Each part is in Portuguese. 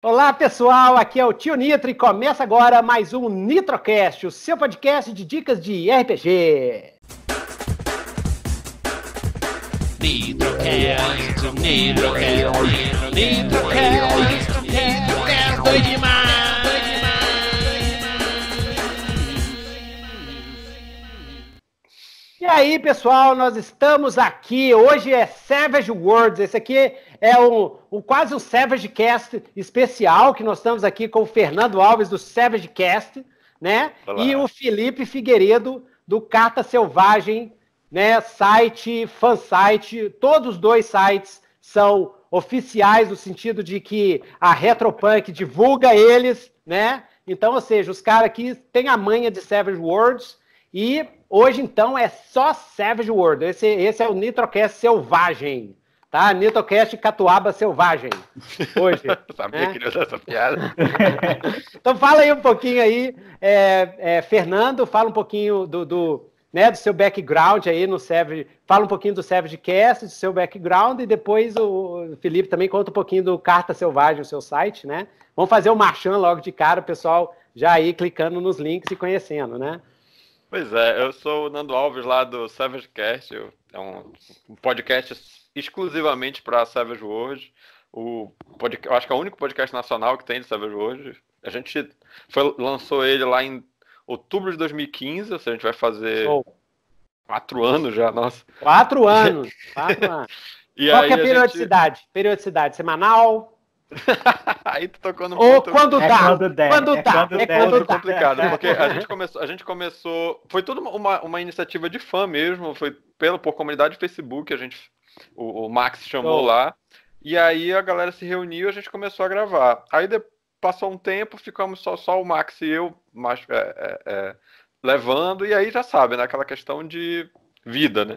Olá pessoal, aqui é o Tio Nitro e começa agora mais um Nitrocast, o seu podcast de dicas de RPG. Nitrocast, Nitrocast, Nitrocast, Nitrocast, Nitrocast doido demais, demais. E aí pessoal, nós estamos aqui, hoje é Savage Worlds, esse aqui é é um, quase um Savage Cast especial que nós estamos aqui com o Fernando Alves do Savage Cast, né? Olá. E o Felipe Figueiredo do Carta Selvagem, né? Site, fansite, todos os dois sites são oficiais no sentido de que a Retropunk divulga eles, né? Então, ou seja, os caras aqui têm a manha de Savage Worlds e hoje então é só Savage World. Esse, esse é o Nitrocast selvagem. Tá? Nitocast Catuaba Selvagem. Hoje. Sabia né? que não essa piada. então fala aí um pouquinho aí, é, é, Fernando, fala um pouquinho do, do, né, do seu background aí no Savage. Fala um pouquinho do Savage Cast, do seu background, e depois o Felipe também conta um pouquinho do Carta Selvagem, o seu site, né? Vamos fazer o um logo de cara, o pessoal já aí clicando nos links e conhecendo, né? Pois é, eu sou o Nando Alves lá do Savage Cast, é um podcast exclusivamente para Savage World. O podcast, acho que é o único podcast nacional que tem de Savage World. A gente foi, lançou ele lá em outubro de 2015, ou seja, a gente vai fazer quatro anos já, nossa. Quatro anos! Quatro anos. e Qual é a periodicidade? Gente... Periodicidade semanal? aí tu tocou no ponto... Ou quando é dá, quando tá quando é dá, quando é quando, é quando complicado, porque a gente começou, a gente começou, foi tudo uma, uma iniciativa de fã mesmo, foi pelo por comunidade Facebook, a gente o, o Max chamou oh. lá. E aí a galera se reuniu e a gente começou a gravar. Aí depois, passou um tempo, ficamos só, só o Max e eu mas, é, é, é levando, e aí já sabe, né? questão de vida, né?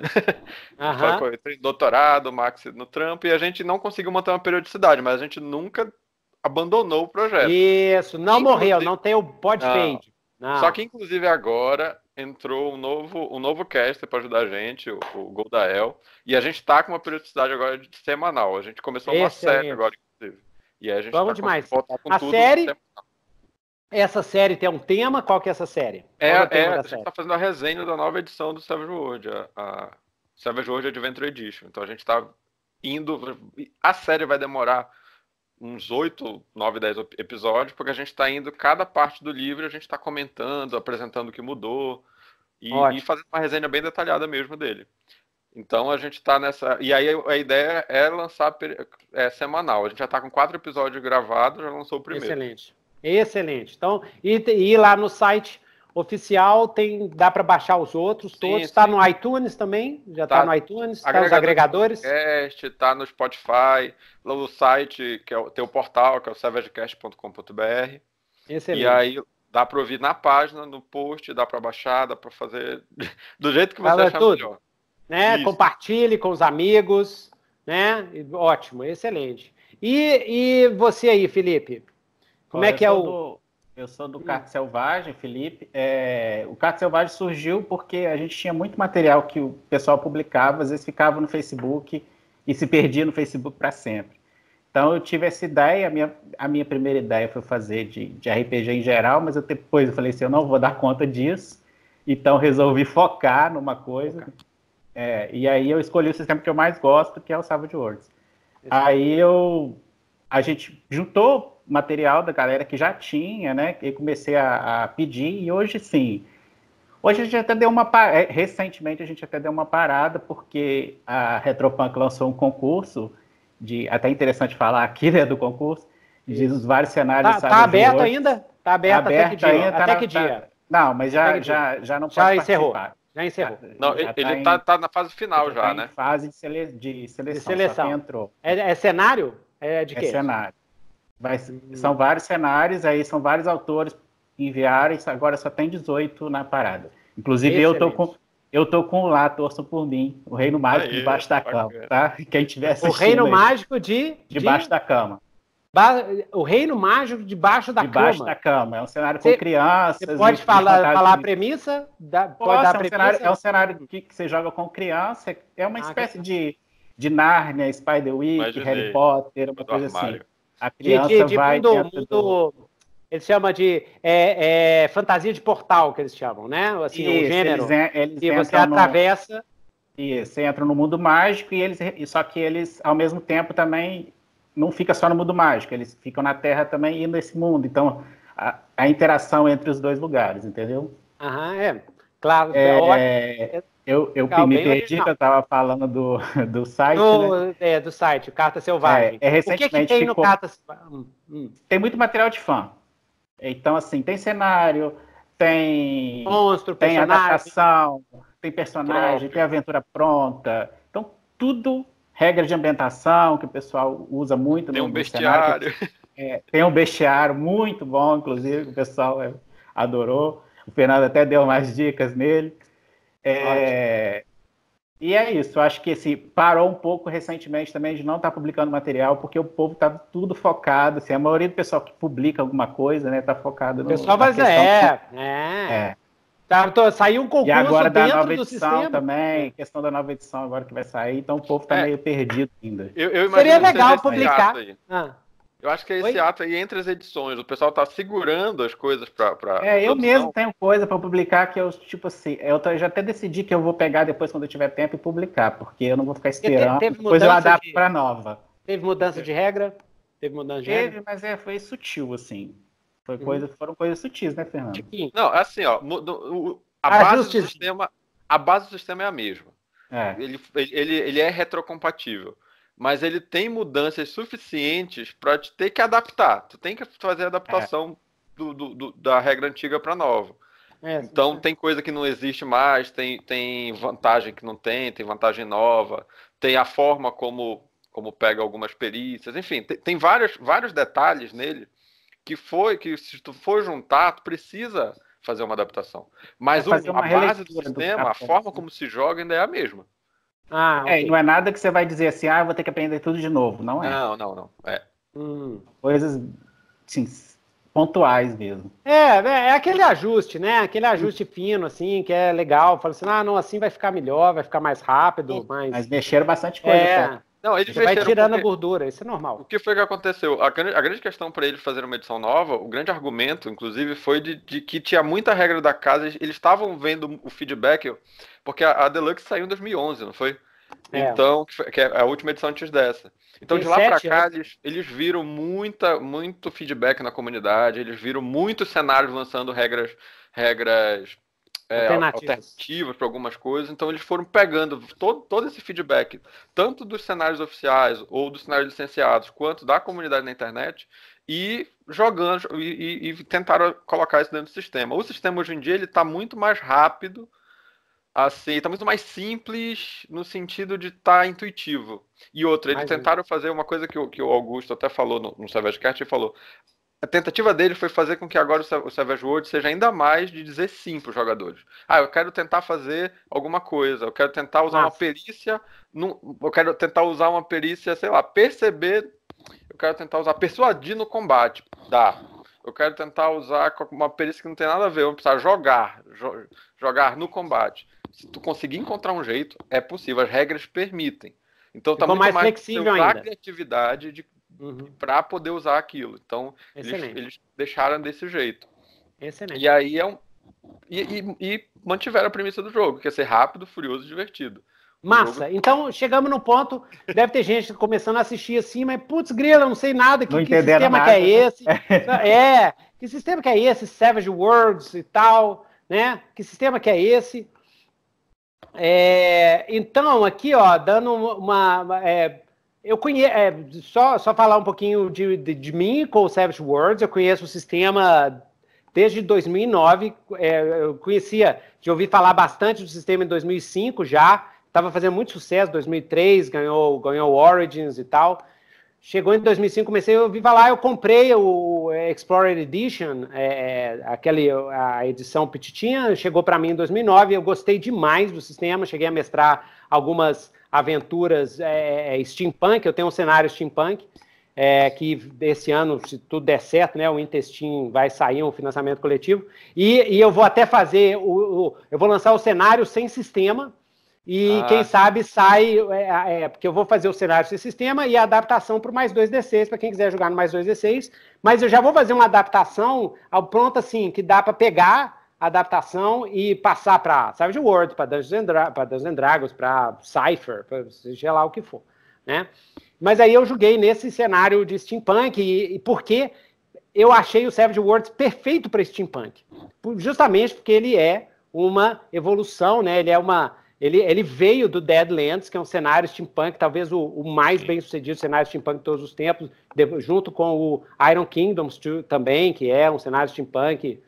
Uhum. doutorado, Max no trampo, e a gente não conseguiu manter uma periodicidade, mas a gente nunca abandonou o projeto. Isso, não morreu, não tem o pode não. Ah. Não. Só que, inclusive, agora entrou um novo, um novo caster para ajudar a gente, o, o Goldael. E a gente está com uma periodicidade agora de semanal. A gente começou Excelente. uma série agora, inclusive. E a gente Vamos tá demais. a série. Essa série tem um tema? Qual que é essa série? É, é, é a gente está fazendo a resenha da nova edição do Savage World, a, a Savage World Adventure Edition. Então a gente está indo. A série vai demorar uns oito, nove, dez episódios, porque a gente está indo cada parte do livro, a gente está comentando, apresentando o que mudou e, e, fazendo uma resenha bem detalhada mesmo dele. Então a gente está nessa. E aí a ideia é lançar é, semanal. A gente já está com quatro episódios gravados, já lançou o primeiro. Excelente. Excelente. Então, e, e lá no site Oficial tem, dá para baixar os outros todos. Está no iTunes também? Já está tá no iTunes? Está nos agregadores? Podcast, está no Spotify, no site, que é o teu portal, que é o savagecast.com.br. Excelente. E aí dá para ouvir na página, no post, dá para baixar, dá para fazer do jeito que você Fala achar tudo. melhor. Né? Isso. Compartilhe com os amigos, né? Ótimo, excelente. E, e você aí, Felipe? Como Olha, é que é o... Do eu sou do Kart hum. Selvagem, Felipe. É, o Kart Selvagem surgiu porque a gente tinha muito material que o pessoal publicava, às vezes ficava no Facebook e se perdia no Facebook para sempre. Então eu tive essa ideia, a minha, a minha primeira ideia foi fazer de, de RPG em geral, mas eu, depois eu falei assim, eu não vou dar conta disso, então resolvi focar numa coisa. É, e aí eu escolhi o sistema que eu mais gosto, que é o Savage Worlds. Aí eu, a gente juntou material da galera que já tinha, né? E comecei a, a pedir, e hoje sim. Hoje a gente até deu uma parada, é, recentemente a gente até deu uma parada, porque a Retropunk lançou um concurso, de até interessante falar aqui, né, do concurso, de os vários cenários. Tá, tá aberto hoje. ainda? Tá aberto, tá aberto até que dia? Ainda, tá até tá, que dia? não, mas já, já, já não já pode encerrou. participar. Já encerrou. Não, já ele está tá, tá na fase final já, tá né? Fase de, sele, de seleção. De seleção. É, é, cenário? É de é quê? É cenário. Vai, hum. são vários cenários, aí são vários autores que enviaram, agora só tem 18 na parada. Inclusive, Excelente. eu tô com. Eu tô com lá, torçam por mim. O Reino Mágico debaixo da Cama, tá? Quem tiver assistindo. O Reino aí, Mágico de. Debaixo de... da Cama. Ba... O Reino Mágico debaixo da debaixo cama. Debaixo da cama. É um cenário cê, com crianças. pode falar, falar a premissa? Da, Posso, pode dar é um premissa? Cenário, é um cenário que, que, você joga com criança. É uma ah, espécie de, de Nárnia, Spider-Week, Harry Potter, uma coisa assim. A é criança de, de, de vai mundo, mundo do... Eles chama de é, é, fantasia de portal, que eles chamam, né? Assim, Isso, um gênero eles, eles que você atravessa... Isso, você entra no mundo mágico e eles só que eles ao mesmo tempo também não fica só no mundo mágico, eles ficam na Terra também e nesse mundo. Então a, a interação entre os dois lugares, entendeu? Aham, é. Claro, é, é, é eu, eu me perdi, eu estava falando do, do site. Do, né? é, do site, o Carta Selvagem. É, é recentemente o que, que tem ficou... no Carta Selvagem? Hum, hum. Tem muito material de fã. Então, assim, tem cenário, tem. Monstro, tem personagem. adaptação, tem personagem, tem aventura pronta. Então, tudo regra de ambientação que o pessoal usa muito. Tem no, um bestiário. Cenário, que, é, tem um bestiário muito bom, inclusive, que o pessoal é, adorou. O Fernando até deu mais dicas nele. É, e é isso, acho que esse assim, parou um pouco recentemente também de não estar tá publicando material, porque o povo está tudo focado, assim, a maioria do pessoal que publica alguma coisa, né, está focado no. O pessoal, mas é, que... é. é. Tá, tô, saiu um concurso e agora da nova edição também, questão da nova edição agora que vai sair, então o povo está é. meio perdido ainda. Eu, eu Seria legal publicar. Ah. Eu acho que é esse Oi? ato aí entre as edições. O pessoal tá segurando as coisas pra. pra é, eu mesmo tenho coisa para publicar que eu, tipo assim, eu já até decidi que eu vou pegar depois quando eu tiver tempo e publicar, porque eu não vou ficar esperando. Teve, teve depois eu adapto de... pra nova. Teve mudança de regra? Teve mudança de teve, regra? Teve, mas é, foi sutil, assim. Foi uhum. coisa, foram coisas sutis, né, Fernando? Tipo, não, assim, ó, a, a ah, base do sistema, a base do sistema é a mesma. É. Ele, ele, ele é retrocompatível mas ele tem mudanças suficientes para te ter que adaptar. Tu tem que fazer a adaptação é. do, do, do, da regra antiga para nova. É, então é. tem coisa que não existe mais, tem, tem vantagem que não tem, tem vantagem nova, tem a forma como, como pega algumas perícias, enfim, tem, tem vários, vários detalhes nele que foi que se tu for juntar, tu precisa fazer uma adaptação. Mas é, o, a base do sistema, do a forma né? como se joga ainda é a mesma. Ah, é, okay. é, não é nada que você vai dizer assim, ah, vou ter que aprender tudo de novo, não é? Não, não, não. É. Hum. Coisas assim, pontuais mesmo. É, é, é, aquele ajuste, né? Aquele ajuste fino, assim, que é legal. Fala assim, ah, não, assim vai ficar melhor, vai ficar mais rápido. É, mas, mas mexeram bastante coisa. É. Não, ele vai tirando a gordura, isso é normal. O que foi que aconteceu? A grande, a grande questão para eles fazerem uma edição nova, o grande argumento, inclusive, foi de, de que tinha muita regra da casa, eles estavam vendo o feedback, porque a, a, Deluxe saiu em 2011, não foi? É. Então, que, foi, que, é a última edição antes dessa. Então, de lá para né? cá, né? eles, eles viram muita, muito feedback na comunidade, eles viram muitos cenários lançando regras regras é, alternativas para algumas coisas. Então eles foram pegando todo, todo esse feedback, tanto dos cenários oficiais ou dos cenários licenciados, quanto da comunidade na internet, e jogando e, e, e tentaram colocar isso dentro do sistema. O sistema hoje em dia ele está muito mais rápido, assim, está muito mais simples no sentido de estar tá intuitivo. E outra, eles tentaram fazer uma coisa que, que o Augusto até falou no, no Savage Cat, ele falou a tentativa dele foi fazer com que agora o Savage World seja ainda mais de dizer sim para os jogadores. Ah, eu quero tentar fazer alguma coisa, eu quero tentar usar Nossa. uma perícia, eu quero tentar usar uma perícia, sei lá, perceber, eu quero tentar usar persuadir no combate. Dá. Eu quero tentar usar uma perícia que não tem nada a ver, vamos precisar jogar, jo jogar no combate. Se tu conseguir encontrar um jeito, é possível, as regras permitem. Então tá Ficou muito mais, mais flexível ainda. a criatividade de uhum. para poder usar aquilo. Então, eles, eles, deixaram desse jeito. Excelente. E aí é um. E, e, e, mantiveram a premissa do jogo, que é ser rápido, furioso e divertido. Massa. Jogo... Então, chegamos no ponto. Deve ter gente começando a assistir assim, mas putz, grila, não sei nada. Que, que sistema nada. que é esse? é. Que sistema que é esse? Savage Worlds e tal, né? Que sistema que é esse? É, então, aqui, ó, dando uma. uma é, eu conheço, é, só, só falar um pouquinho de, de, de, mim com o Savage Worlds, eu conheço o sistema desde 2009, é, eu conhecia, de ouvir falar bastante do sistema em 2005 já, estava fazendo muito sucesso, 2003, ganhou, ganhou Origins e tal, chegou em 2005, comecei a ouvir falar, eu comprei o Explorer Edition, é, é, aquele, a edição petitinha, chegou para mim em 2009, eu gostei demais do sistema, cheguei a mestrar algumas aventuras é, é, é, steampunk. Eu tenho um cenário steampunk é, que esse ano, se tudo der certo, né, o Intestin vai sair um financiamento coletivo e, e eu vou até fazer o, o, eu vou lançar o cenário sem sistema e ah. quem sabe sai é, é, é porque eu vou fazer o cenário sem sistema e a adaptação para o mais 2d6 para quem quiser jogar no mais 2d6, mas eu já vou fazer uma adaptação ao pronto assim que dá para pegar adaptação e passar para Savage World, para Dungeons, and Dungeons Dragons, para Cypher, para seja lá o que for, né? Mas aí eu joguei nesse cenário de steampunk e, e porque eu achei o Savage World perfeito para steampunk, justamente porque ele é uma evolução, né? Ele é uma ele, ele, veio do Deadlands, que é um cenário steampunk, talvez o, o mais bem sucedido cenário steampunk de todos os tempos, de, junto com o Iron Kingdoms também, que é um cenário steampunk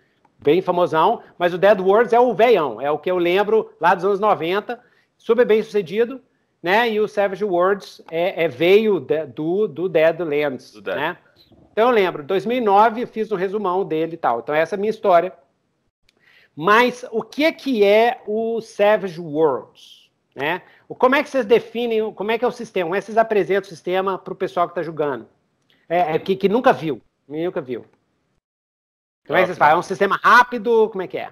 bem famosão, mas o Dead Words é o veião, é o que eu lembro lá dos anos 90, super bem sucedido, né? E o Savage Words é, é veio de, do, do Deadlands, do Dead. né? Então eu lembro, 2009 eu fiz um resumão dele e tal. Então essa é a minha história. Mas o que que é o Savage Worlds, né? O, como é que vocês definem, como é que é o sistema? Como é que vocês apresentam o sistema para o pessoal que está julgando? É, é que, que nunca viu, nunca viu. Como é que vocês falam? É um sistema rápido? Como é que é?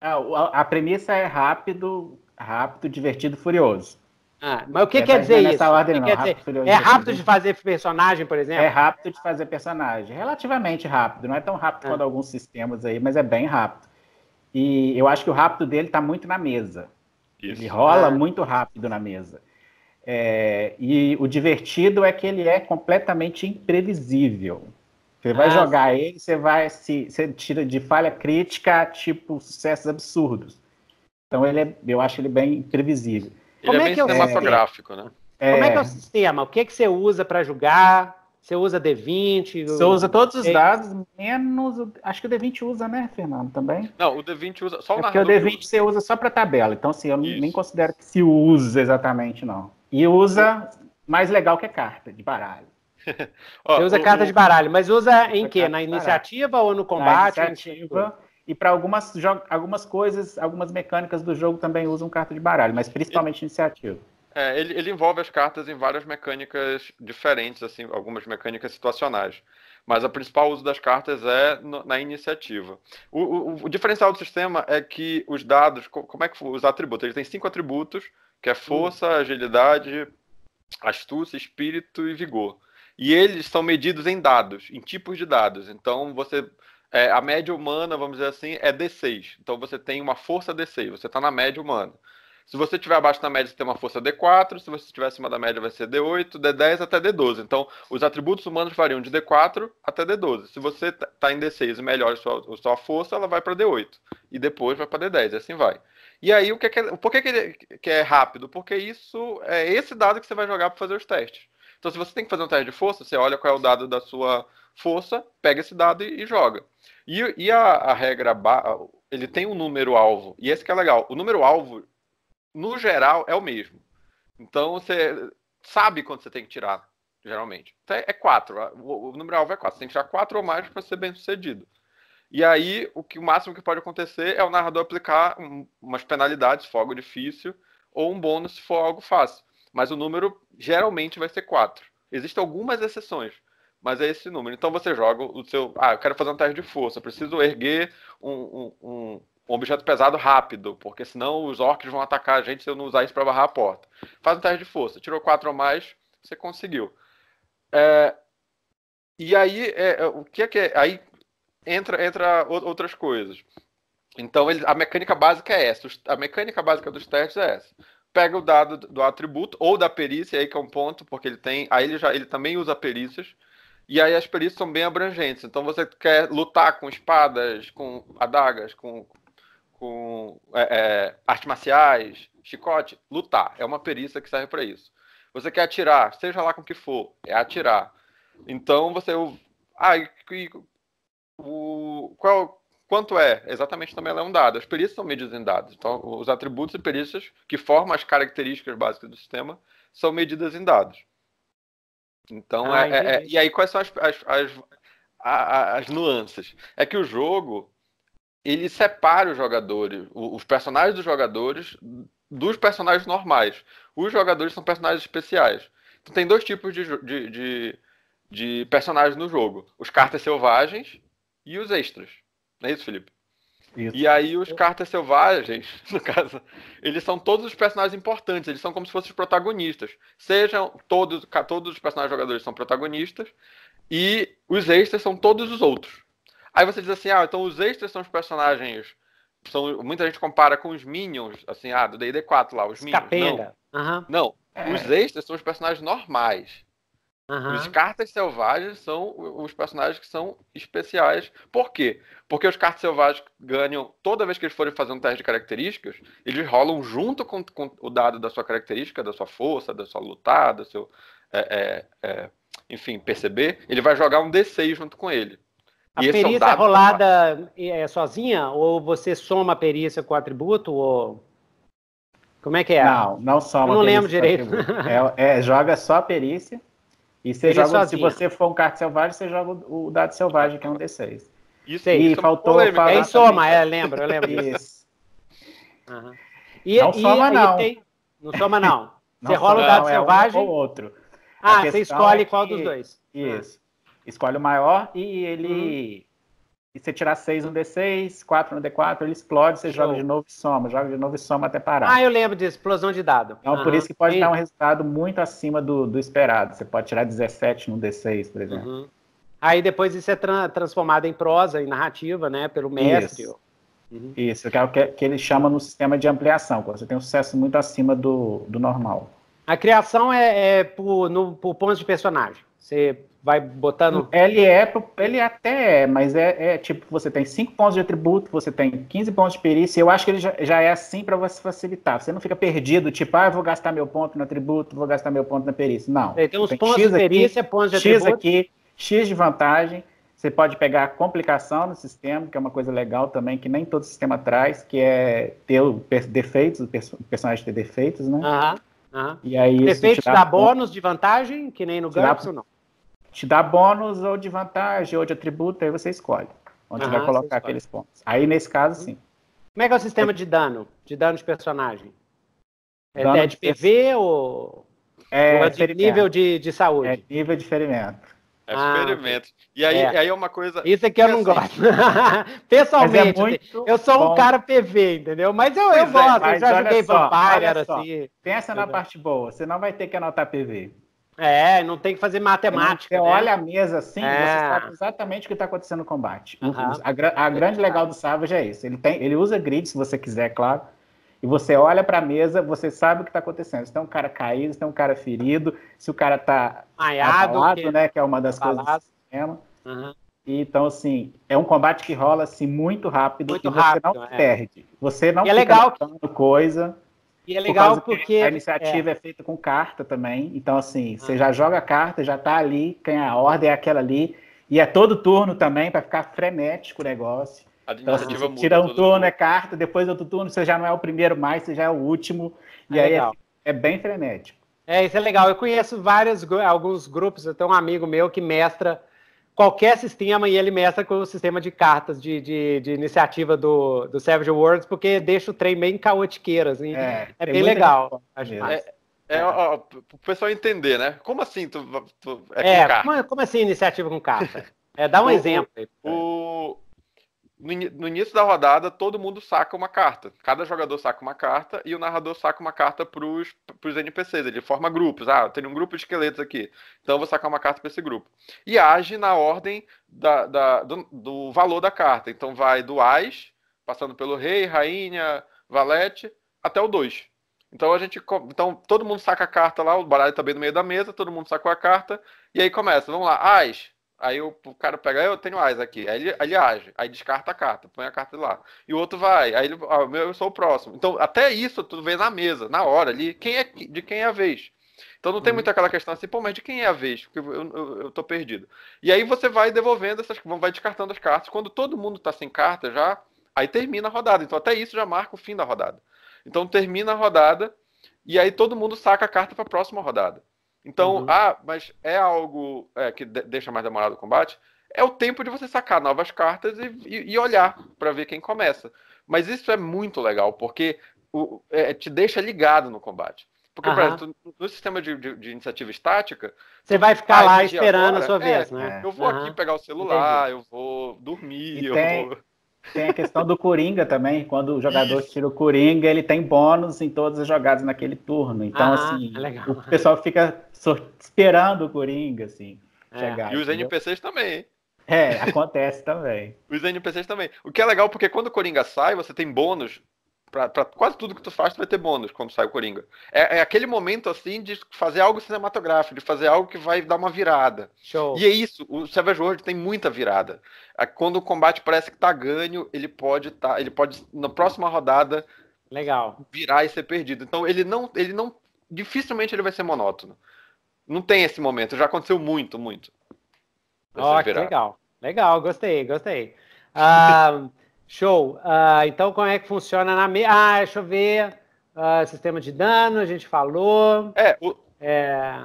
é a, a premissa é rápido, rápido, divertido, furioso. Ah, mas o que é, quer dizer isso? Ordem, que quer rápido, dizer? Furioso, é rápido de fazer personagem, por é exemplo? É rápido de fazer personagem. Relativamente rápido. Não é tão rápido ah. quanto alguns sistemas aí, mas é bem rápido. E eu acho que o rápido dele está muito na mesa. Isso. Ele rola ah. muito rápido na mesa. É, e o divertido é que ele é completamente imprevisível. Você vai ah, jogar ele, você vai se você tira de falha crítica, tipo sucessos absurdos. Então ele é, eu acho ele bem imprevisível. Ele Como é, é bem é cinematográfico, né? Como é que é o sistema? O que, é que você usa para julgar? Você usa D20? Você o... usa todos os dados, menos. O... Acho que o D20 usa, né, Fernando? Também? Não, o D20 usa só o é Porque o D20 usa. você usa só para tabela. Então, assim, eu Isso. nem considero que se usa exatamente, não. E usa mais legal que a carta de baralho. Você usa carta de baralho, mas usa em quê? Na iniciativa ou no combate? Na iniciativa. E para algumas, algumas coisas, algumas mecânicas do jogo também usam carta de baralho, mas principalmente iniciativa. É, ele, ele, envolve as cartas em várias mecânicas diferentes, assim, algumas mecânicas situacionais. Mas o principal uso das cartas é no, na iniciativa. O, o, o, diferencial do sistema é que os dados, como é que os atributos? Ele tem cinco atributos, que é força, hum. agilidade, astúcia, espírito e vigor. E eles são medidos em dados, em tipos de dados. Então, você é, a média humana, vamos dizer assim, é D6. Então, você tem uma força D6, você está na média humana. Se você estiver abaixo da média, você tem uma força D4. Se você estiver acima da média, vai ser D8, D10 até D12. Então, os atributos humanos variam de D4 até D12. Se você está tá em D6 e melhora a sua, a sua força, ela vai para D8. E depois vai para D10, e assim vai. E aí, o que é, por que, é, que é rápido? Porque isso é esse dado que você vai jogar para fazer os testes. Então, se você tem que fazer um teste de força, você olha qual é o dado da sua força, pega esse dado e, e joga. E, e a, a, regra, ele tem um número alvo, e esse que é legal. O número alvo, no geral, é o mesmo. Então, você sabe quando você tem que tirar, geralmente. Então, é 4, é o, o número alvo é 4. Você tem que tirar 4 ou mais para ser bem sucedido. E aí, o, que, o máximo que pode acontecer é o narrador aplicar um, umas penalidades, se for algo difícil, ou um bônus se for algo fácil. Mas o número geralmente vai ser 4. Existem algumas exceções, mas é esse número. Então você joga o seu. Ah, eu quero fazer um teste de força, preciso erguer um, um, um objeto pesado rápido, porque senão os orcs vão atacar a gente se eu não usar isso para barrar a porta. Faz um teste de força, tirou quatro ou mais, você conseguiu. É... e aí, é, é... o que é que é? Aí entra, entra outras coisas. Então, ele... a mecânica básica é essa. A mecânica básica dos testes é essa pega o dado do atributo ou da perícia, aí que é um ponto, porque ele tem, aí ele já ele também usa perícias. E aí as perícias são bem abrangentes. Então você quer lutar com espadas, com adagas, com, com é, é, artes marciais, chicote, lutar. É uma perícia que serve para isso. Você quer atirar, seja lá com o que for, é atirar. Então você. Ah, e, e, o, qual, Quanto é? Exatamente também ela é um dado. As perícias são medidas em dados. Então, os atributos e perícias que formam as características básicas do sistema são medidas em dados. Então, ah, é, é, é e aí quais são as, as, as, as, nuances? É que o jogo ele separa os jogadores, os personagens dos jogadores dos personagens normais. Os jogadores são personagens especiais. Então, tem dois tipos de, de, de, de personagens no jogo: os cartas selvagens e os extras. Não é isso, Felipe? Isso. E aí os cartas selvagens, no caso, eles são todos os personagens importantes, eles são como se fossem os protagonistas. Sejam todos, todos os personagens jogadores são protagonistas e os extras são todos os outros. Aí você diz assim: "Ah, então os extras são os personagens são, muita gente compara com os Minions, assim, ah, do D&D 4 lá, os Minions. Capenga. Não. Uhum. Não. Os extras são os personagens normais. Uhum. Os cartas selvagens são os personagens que são especiais. Por quê? Porque os cartas selvagens ganham, toda vez que eles forem fazer um teste de características, eles rolam junto com, com o dado da sua característica, da sua força, da sua lutar, do seu. É, é, é, enfim, perceber. Ele vai jogar um D6 junto com ele. A e é perícia é rolada é, sozinha? Ou você soma a perícia com o atributo? Ou... Como é que é? Não, não soma. Eu não lembro direito. É, é, joga só a perícia. E você é joga, se você for um carta selvagem, você joga o dado selvagem, que é um D6. Isso, e isso é faltou é falar. Em soma, é, lembro, eu lembro isso Uhum. E, não e, soma, e não. Tem... Não soma, não. Você não rola soma, o dado não, selvagem. É um ou outro. Ah, você é escolhe é que... qual dos dois. Isso. Uhum. Escolhe o maior uhum. e ele. Uhum. E você tirar 6 no D6, 4 no D4, ele explode, você Show. joga de novo e soma, joga de novo e soma até parar. Ah, eu lembro disso, explosão de dado. Então, uhum. por isso que pode e... dar um resultado muito acima do, do esperado. Você pode tirar 17 no D6, por exemplo. Uhum. Aí depois isso é tra transformado em prosa, em narrativa, né, pelo mestre. Isso, uhum. isso que é o que, que ele chama no sistema de ampliação, quando você tem um sucesso muito acima do, do normal. A criação é, é por, no, por pontos de personagem. Você vai botando. Ele é, ele até é, mas é, é, tipo, você tem 5 pontos de atributo, você tem 15 pontos de perícia, eu acho que ele já, já é assim para você facilitar. Você não fica perdido, tipo, ah, vou gastar meu ponto no atributo, vou gastar meu ponto na perícia. Não. Ele tem uns tem pontos X de perícia, aqui, pontos de X atributo. aqui, X de vantagem. Você pode pegar complicação no sistema, que é uma coisa legal também, que nem todo sistema traz, que é ter o defeitos, o personagem ter defeitos, né? Aham. Uhum, uhum. E aí defeitos dá, dá bônus de vantagem, que nem no GURPS ou não? te dá bônus ou de vantagem ou de atributo, aí você escolhe onde vai colocar aqueles pontos. Aí nesse caso, uhum. sim. Como é que é o sistema de dano? De dano de personagem? É, dano de, de PV ou... É, ou é de nível de, de saúde? É nível de ferimento. É experimento. Ah, e aí é. aí é uma coisa. Isso é que eu é assim, não gosto. Pessoalmente, é eu sou bom. um cara PV, entendeu? Mas eu, eu pois gosto, é, eu já joguei só, Vampire, era só. assim. Pensa na parte boa, você não vai ter que anotar PV. É, não tem que fazer matemática. Você né? olha a mesa assim, é. você sabe exatamente o que está acontecendo no combate. Uhum. A, a, grande legal do Savage é isso. Ele, tem, ele usa grid, se você quiser, claro. E você olha para a mesa, você sabe o que está acontecendo. Se tem um cara caído, se tem um cara ferido, se o cara está abalado, que... né? Que é uma das Abalado. Tá coisas do sistema. Uhum. Então, assim, é um combate que rola assim, muito rápido muito e você rápido, não é. perde. Você não e é legal que... coisa. E é legal Por porque. A é. iniciativa é. é. feita com carta também. Então, assim, ah. você já joga a carta, já tá ali, quem a ordem é aquela ali. E é todo turno também, para ficar frenético o negócio. A administrativa então, assim, tira um turno, mundo. é carta, depois outro turno, você já não é o primeiro mais, você já é o último. É e aí é, é, bem frenético. É, isso é legal. Eu conheço vários, alguns grupos, eu tenho um amigo meu que mestra qualquer sistema e ele mestra com o sistema de cartas de, de, de iniciativa do, do Savage Worlds, porque deixa o trem bem caotiqueiro, assim. É, é bem legal. é, é, ó, o pessoal entender, né? Como assim tu, tu é, é com como, como, assim iniciativa com carta? É, dá um o, exemplo. Aí, o, no início da rodada, todo mundo saca uma carta. Cada jogador saca uma carta e o narrador saca uma carta para os NPCs. Ele forma grupos. Ah, tem um grupo de esqueletos aqui. Então eu vou sacar uma carta para esse grupo. E age na ordem da, da do, do, valor da carta. Então vai do As, passando pelo Rei, Rainha, Valete, até o 2. Então a gente. Então todo mundo saca a carta lá, o baralho está bem no meio da mesa, todo mundo sacou a carta. E aí começa. Vamos lá, As. Aí o, cara pega, eu tenho Ais aqui. Aí ele, ele, age, aí descarta a carta, põe a carta lá. E o outro vai, aí ele, ah, eu sou o próximo. Então, até isso tu vê na mesa, na hora ali, quem é, de quem é a vez. Então não tem uhum. muito aquela questão assim, pô, mas de quem é a vez? Porque eu, eu, eu tô perdido. E aí você vai devolvendo essas, vai descartando as cartas. Quando todo mundo tá sem carta já, aí termina a rodada. Então até isso já marca o fim da rodada. Então termina a rodada e aí todo mundo saca a carta para a próxima rodada. Então, uhum. ah, mas é algo é, que deixa mais demorado o combate? É o tempo de você sacar novas cartas e, e, e olhar para ver quem começa. Mas isso é muito legal, porque o, é, te deixa ligado no combate. Porque, uhum. por exemplo, no sistema de, de, de iniciativa estática. Você vai ficar ah, lá esperando agora, a sua vez, é, né? Eu vou uhum. aqui pegar o celular, Entendi. eu vou dormir, eu vou. Tem a questão do Coringa também, quando o jogador tira o Coringa, ele tem bônus em todas as jogadas naquele turno. Então, ah, assim, é legal. o pessoal fica esperando o Coringa, assim, é. chegar. E os entendeu? NPCs também, hein? É, acontece também. Os NPCs também. O que é legal, porque quando o Coringa sai, você tem bônus para quase tudo que tu faz, tu vai ter bônus quando sai o Coringa. É, é, aquele momento, assim, de fazer algo cinematográfico, de fazer algo que vai dar uma virada. Show. E é isso, o Savage World tem muita virada. É, quando o combate parece que tá ganho, ele pode tá, ele pode, na próxima rodada, Legal. virar e ser perdido. Então ele não, ele não, dificilmente ele vai ser monótono. Não tem esse momento, já aconteceu muito, muito. Ó, legal. Legal, gostei, gostei. Ah... Show. Uh, então, como é que funciona na mesa? Ah, deixa eu ver. Uh, sistema de dano, a gente falou. É, o... é...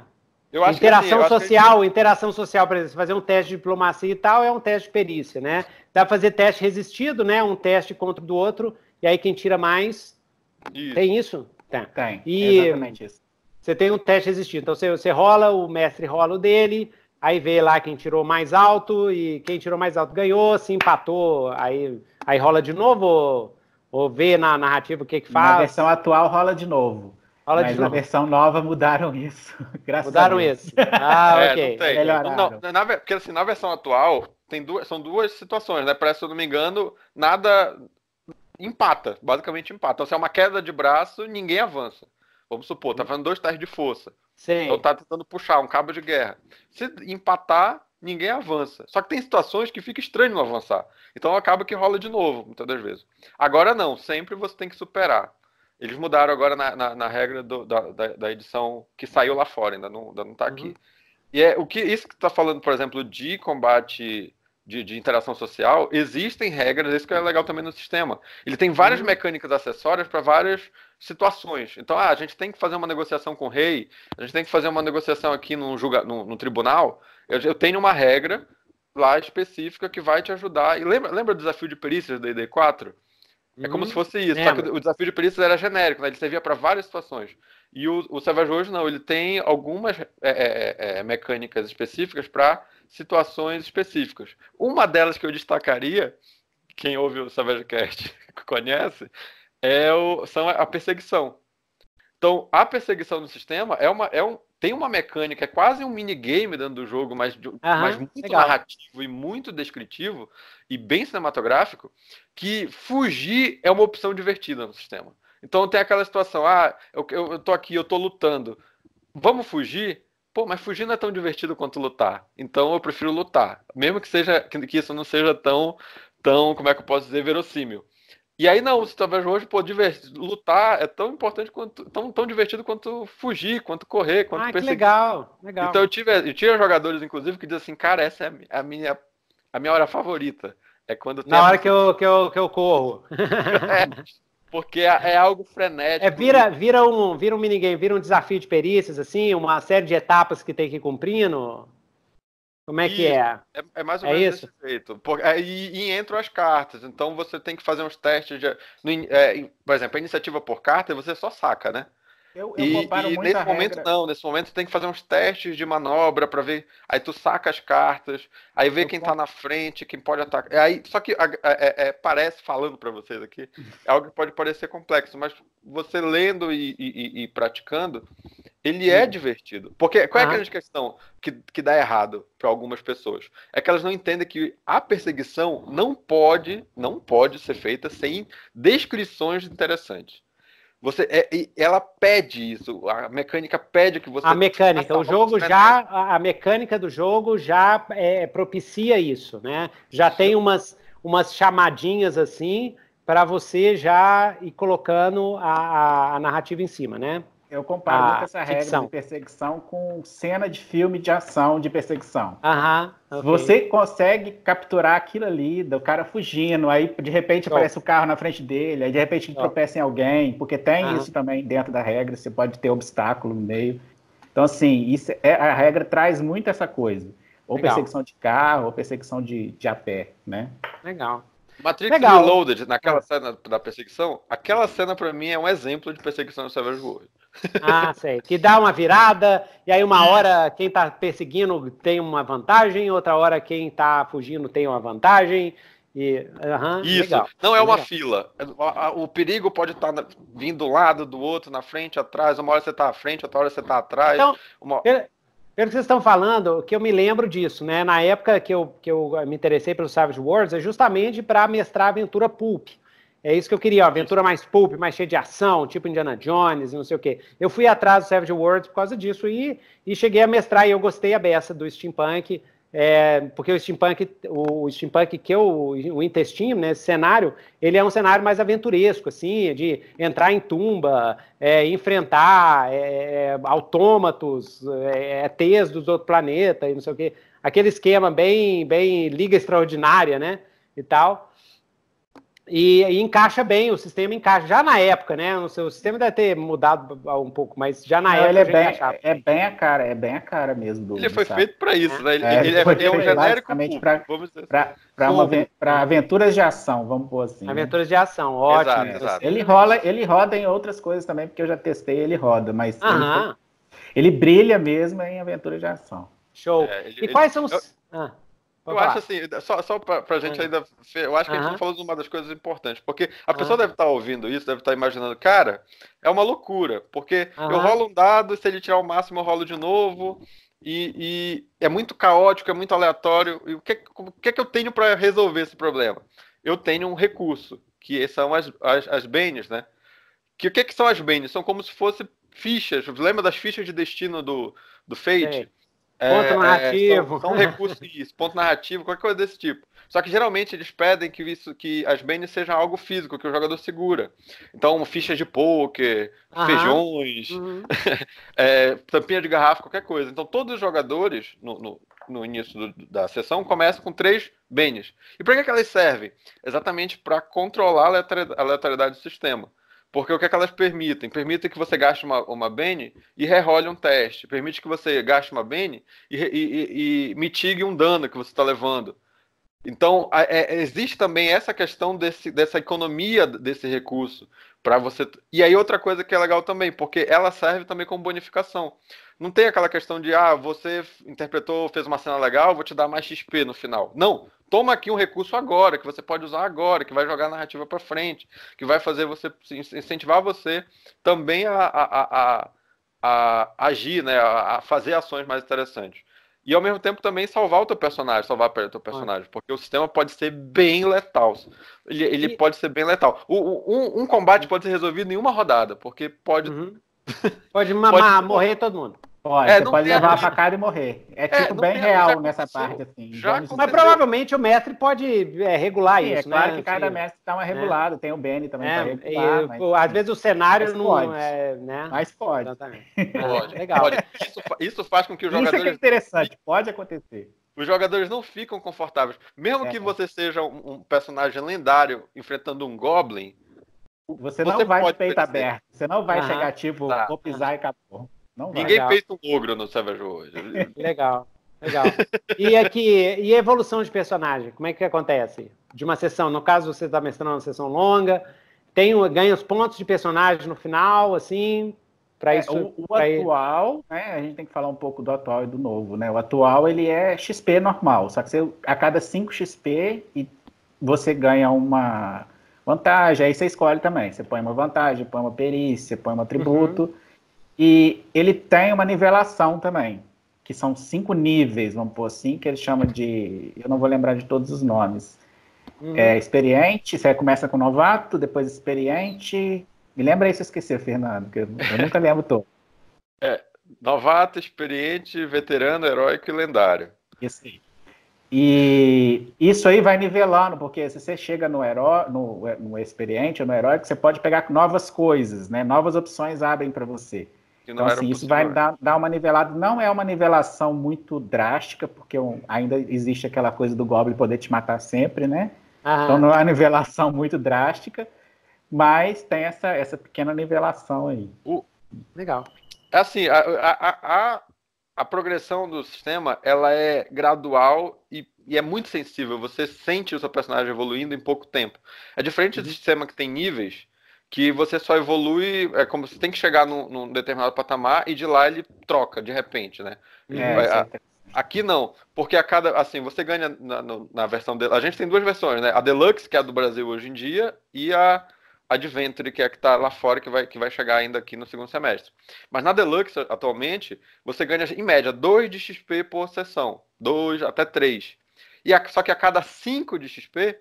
Assim, interação assim, social, gente... interação social, por exemplo, fazer um teste de diplomacia e tal é um teste de perícia, né? Dá pra fazer teste resistido, né? Um teste contra o do outro, e aí quem tira mais. Isso. Tem isso? Tá. Tem. E é exatamente isso. Você tem um teste resistido. Então você, você rola, o mestre rola o dele, aí vê lá quem tirou mais alto, e quem tirou mais alto ganhou, se empatou, aí Aí rola de novo ou, ou vê na narrativa o que que faz? Na versão atual rola de novo. Rola mas de na versão nova mudaram isso. Graças mudaram a Deus. isso. Ah, é, ok. Não é Melhoraram. Não, na, porque assim, na versão atual tem duas, são duas situações, né? Parece, se eu não me engano, nada empata, basicamente empata. Então, se é uma queda de braço, ninguém avança. Vamos supor, tá hum. fazendo dois testes de força. Sim. Então tá tentando puxar um cabo de guerra. Se empatar, ninguém avança. Só que tem situações que fica estranho não avançar. Então acaba que rola de novo, muitas das vezes. Agora não, sempre você tem que superar. Eles mudaram agora na, na, na regra do, da, da, edição que saiu lá fora, ainda não, ainda não tá aqui. Uhum. E é o que isso que está falando, por exemplo, de combate de, de, interação social, existem regras, isso que é legal também no sistema. Ele tem várias uhum. mecânicas acessórias para várias situações. Então, ah, a gente tem que fazer uma negociação com o rei, a gente tem que fazer uma negociação aqui num, julga, num, tribunal, eu, eu tenho uma regra lá específica que vai te ajudar. E lembra, lembra desafio de perícias da ID4? É hum, como uhum. se fosse isso, só que o desafio de perícias era genérico, né? ele servia para várias situações. E o, o Savage hoje não, ele tem algumas é, é, é, é mecânicas específicas para situações específicas. Uma delas que eu destacaria, quem ouve o Savage Cast conhece, é o, são a perseguição. Então, a perseguição no sistema é, uma, é um, tem uma mecânica, é quase um minigame dentro do jogo, mas, uhum, mas muito legal. narrativo e muito descritivo e bem cinematográfico, que fugir é uma opção divertida no sistema. Então tem aquela situação, ah, eu, eu, eu tô aqui, eu tô lutando, vamos fugir? Pô, mas fugir não é tão divertido quanto lutar. Então eu prefiro lutar. Mesmo que seja que isso não seja tão, tão, como é que eu posso dizer, verossímil. E aí não, você talvez hoje, pô, divertir, lutar é tão importante quanto tão, tão divertido quanto fugir, quanto correr, quanto ah, legal, legal. Então eu tive, eu tive jogadores inclusive que dizem assim, cara, essa é a minha a minha hora favorita. É quando Na hora que eu, que eu que eu corro. é, porque é, é, algo frenético. É vira vira um vira um minigame, vira um desafio de perícias assim, uma série de etapas que tem que ir cumprindo. Como é e que é? é? é? mais ou é menos isso? desse jeito. Por, é, e, e, entram as cartas. Então você tem que fazer uns testes. De, no, é, por exemplo, a iniciativa por carta você só saca, né? Eu, eu e, e nesse momento não, nesse momento tem que fazer uns testes de manobra para ver. Aí tu saca as cartas, aí vê eu quem está tá na frente, quem pode atacar. É, aí, só que é, é, é, parece, falando para vocês aqui, é algo que pode parecer complexo, mas você lendo e, e, e praticando, ele Sim. é divertido. Porque qual é ah. a grande questão que, que dá errado para algumas pessoas? É que elas não entendem que a perseguição não pode, não pode ser feita sem descrições interessantes. Você, é, ela pede isso, a mecânica pede que você. A mecânica, o jogo já, a mecânica do jogo já é, propicia isso, né? Já isso. tem umas, umas chamadinhas assim para você já ir colocando a, a, a narrativa em cima, né? Eu comparo muito essa regra ficção. de perseguição com cena de filme de ação de perseguição. Aham. Okay. Você consegue capturar aquilo ali, do cara fugindo, aí de repente Top. aparece o um carro na frente dele, aí de repente Top. tropeça em alguém, porque tem Aham. isso também dentro da regra, você pode ter obstáculo no meio. Então, assim, isso é, a regra traz muito essa coisa. Ou Legal. perseguição de carro, ou perseguição de, de a pé, né? Legal. Matrix Legal. Reloaded, naquela cena da perseguição, aquela cena para mim é um exemplo de perseguição no Savage World. Ah, sei. Que dá uma virada, e aí uma hora quem está perseguindo tem uma vantagem, outra hora quem está fugindo tem uma vantagem. E, uhum, Isso. Legal. Não é uma legal. fila. O perigo pode estar tá vindo do lado, do outro, na frente, atrás. Uma hora você está à frente, outra hora você está atrás. Então, uma... pelo, que vocês estão falando, que eu me lembro disso, né? Na época que eu, que eu me interessei pelo Savage Wars, é justamente para mestrar aventura pulp. É isso que eu queria, ó, aventura mais pulp, mais cheia de ação, tipo Indiana Jones e não sei o quê. Eu fui atrás do Savage Worlds por causa disso e, e cheguei a mestrar e eu gostei a beça do steampunk, é, porque o steampunk, o, o steampunk que eu, o intestino, né, esse cenário, ele é um cenário mais aventuresco, assim, de entrar em tumba, é, enfrentar é, é autômatos, é, ETs é, dos outros planetas e não sei o quê. Aquele esquema bem, bem liga extraordinária, né, e tal. E, e, encaixa bem, o sistema encaixa. Já na época, né? O seu sistema deve ter mudado um pouco, mas já na Não, época. Ele é, bem, é bem a cara, é bem a cara mesmo do. Ele foi sabe? feito para isso, né? Ele é, ele é foi é, feito um genérico. Para assim. aventuras de ação, vamos pôr assim. Né? Aventuras né? de ação, ótimo. Exato, exato. Ele, rola, ele roda em outras coisas também, porque eu já testei, ele roda, mas uh -huh. ele, ele, brilha mesmo em aventuras de ação. Show. É, ele, e quais são os. Eu... É ah eu acho assim, só, só pra, pra gente é. ainda. Eu acho que a gente uhum. Tá falou de uma das coisas importantes, porque a pessoa uhum. deve estar tá ouvindo isso, deve estar tá imaginando, cara, é uma loucura, porque uhum. eu rolo um dado, se ele tirar o máximo, eu rolo de novo, e, e é muito caótico, é muito aleatório. E o que, o que é que eu tenho para resolver esse problema? Eu tenho um recurso, que são as, as, as bens, né? Que, o que, é que são as bens? São como se fosse fichas, lembra das fichas de destino do, do Fate? Sim é, ponto é, narrativo. É, são, são recursos, isso, ponto narrativo, qualquer coisa desse tipo. Só que geralmente eles pedem que, isso, que as bens sejam algo físico, que o jogador segura. Então, fichas de poker, Aham. feijões, uhum. é, tampinha de garrafa, qualquer coisa. Então, todos os jogadores, no, no, no início do, da sessão, começam com três bens. E para que, que elas servem? Exatamente para controlar a letalidade do sistema. Porque o que, é que elas permitem? Permitem que você gaste uma, uma Bene e rerole um teste. Permite que você gaste uma BEN e, e, e mitigue um dano que você está levando. Então, é, existe também essa questão desse, dessa economia desse recurso para você. E aí outra coisa que é legal também, porque ela serve também como bonificação. Não tem aquela questão de ah, você interpretou, fez uma cena legal, vou te dar mais XP no final. Não, toma aqui um recurso agora que você pode usar agora, que vai jogar a narrativa para frente, que vai fazer você incentivar você também a, a, a, a, a agir, né, a fazer ações mais interessantes. E ao mesmo tempo também salvar o teu personagem, salvar o teu personagem. Porque o sistema pode ser bem letal. Ele, ele e... pode ser bem letal. O, o, um, um, combate uhum. pode ser resolvido em uma rodada, porque pode. Uhum. Pode mamar, pode... morrer todo mundo. Pode, é, você pode levar a facada e morrer. É, é tipo é, bem real nessa parte, assim. Mas provavelmente o mestre pode é, regular Sim, é isso. É claro né? que cada mestre está uma né? regulada, tem o Benny também é, regular. E, mas... Às vezes o cenário não pode. é. Né? Mas pode. Exatamente. Pode. Legal. Pode. Isso, isso, faz com que os jogadores. Isso é, é interessante, pode acontecer. Os jogadores não ficam confortáveis. Mesmo é. que você seja um, personagem lendário enfrentando um Goblin, você, você, não vai de peito aberto. Você não vai chegar tipo, tá. vou pisar e acabou. Não Ninguém fez peita um ogro no Savage hoje. legal, legal. E aqui, e evolução de personagem? Como é que acontece? De uma sessão, no caso você está mestrando uma sessão longa, tem, ganha os pontos de personagem no final, assim, para é, isso. o, atual, né, a gente tem que falar um pouco do atual e do novo, né? O atual ele é XP normal, só que você, a cada 5 XP e você ganha uma vantagem, aí você escolhe também. Você põe uma vantagem, põe uma perícia, põe um atributo. Uhum. E ele tem uma nivelação também, que são cinco níveis, vamos pôr assim, que ele chama de. Eu não vou lembrar de todos os nomes. Uhum. É, experiente, você começa com novato, depois experiente. Me lembra aí se eu esquecer, Fernando, que eu, eu nunca lembro todo. É, novato, experiente, veterano, heróico e lendário. Isso aí. E isso aí vai nivelando, porque se você chega no, heró no, no experiente ou no heróico, você pode pegar novas coisas, né? Novas opções abrem para você então, assim, isso vai né? dar, dar, uma nivelada. Não é uma nivelação muito drástica, porque ainda existe aquela coisa do Goblin poder te matar sempre, né? Então não é uma nivelação muito drástica, mas tem essa, essa pequena nivelação aí. O... Legal. É assim, a, a, a, a, progressão do sistema ela é gradual e, e, é muito sensível. Você sente o seu personagem evoluindo em pouco tempo. É diferente do uhum. sistema que tem níveis, que você só evolui, é como você tem que chegar num, num determinado patamar e de lá ele troca de repente, né? É, vai, a, aqui não, porque a cada, assim, você ganha na, na versão dele. A gente tem duas versões, né? A Deluxe, que é a do Brasil hoje em dia, e a Adventure, que é a que está lá fora, que vai, que vai chegar ainda aqui no segundo semestre. Mas na Deluxe, atualmente, você ganha, em média, 2 de XP por sessão. 2 até 3. E só que a cada 5 de XP,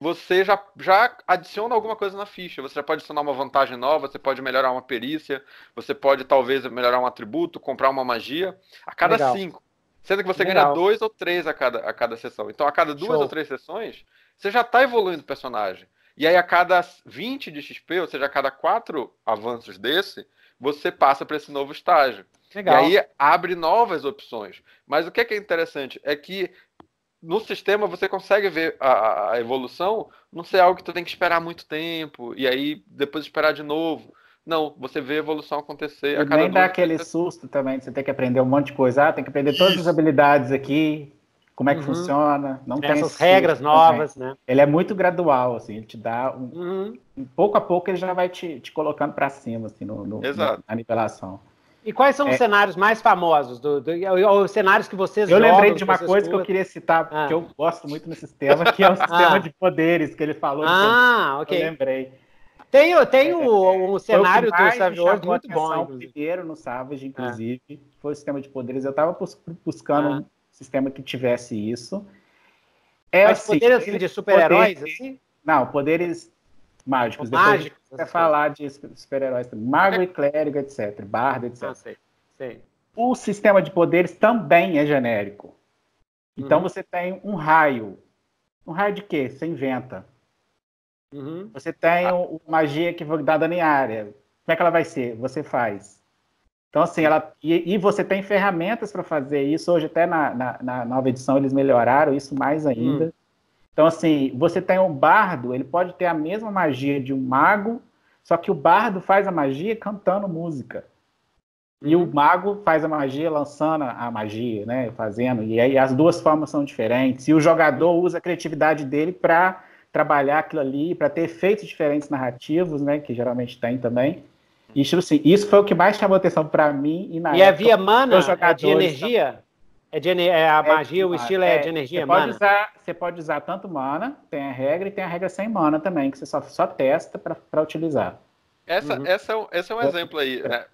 você já, já adiciona alguma coisa na ficha. Você já pode adicionar uma vantagem nova, você pode melhorar uma perícia, você pode talvez melhorar um atributo, comprar uma magia. A cada Legal. cinco. Sendo que você Legal. ganha dois ou três a cada, a cada sessão. Então, a cada duas Show. ou três sessões, você já está evoluindo o personagem. E aí, a cada 20 de XP, ou seja, a cada quatro avanços desse, você passa para esse novo estágio. Legal. E aí abre novas opções. Mas o que é, que é interessante é que no sistema você consegue ver a, a, evolução, não ser algo que tu tem que esperar muito tempo e aí depois esperar de novo. Não, você vê a evolução acontecer. E a cada nem dá aquele você... susto também, você tem que aprender um monte de coisa, ah, tem que aprender todas as habilidades aqui, como é que uhum. funciona, não tem, essas regras novas, também. né? Ele é muito gradual, assim, ele te dá um, uhum. pouco a pouco ele já vai te, te colocando para cima, assim, no, no, Exato. na nivelação. E quais são os é. cenários mais famosos? Do, do, ou os cenários que vocês Eu jogam, lembrei de uma coisa escuta. que eu queria citar, ah. que eu gosto muito nesse sistema, que é o ah. sistema ah. de poderes que ele falou. Ah, ok. Eu lembrei. Tem, tem o, é, é, o, o cenário do Savage muito bom. O primeiro no Savage, ah. inclusive, foi o sistema de poderes. Eu estava buscando ah. um sistema que tivesse isso. É, Mas assim, poderes de super-heróis, assim? Não, poderes Mágicos. Depois Mágicos, a gente vai falar de super-heróis. Mago e Clérigo, etc. Bardo, etc. Ah, sei, sei. O sistema de poderes também é genérico. Então uhum. você tem um raio. Um raio de quê? Você inventa. Uhum. Você tem ah. uma magia que foi dada em área. Como é que ela vai ser? Você faz. Então, assim, ela. E, e você tem ferramentas para fazer isso. Hoje, até na, na, na, nova edição, eles melhoraram isso mais ainda. Hum. Então, assim, você tem um bardo, ele pode ter a mesma magia de um mago, só que o bardo faz a magia cantando música. E o uhum. mago faz a magia lançando a magia, né? Fazendo. E aí as duas formas são diferentes. E o jogador uhum. usa a criatividade dele para trabalhar aquilo ali, para ter efeitos diferentes narrativos, né? Que geralmente tem também. E, uhum. assim, isso foi o que mais chamou atenção para mim. E, na e época, havia mana de energia? É, de, é a é magia, o estilo é, é, de energia você pode Usar, você pode usar tanto mana, tem a regra, e tem a regra sem mana também, que você só, só testa para utilizar. Essa, uhum. essa, é esse é um exemplo aí, é. né?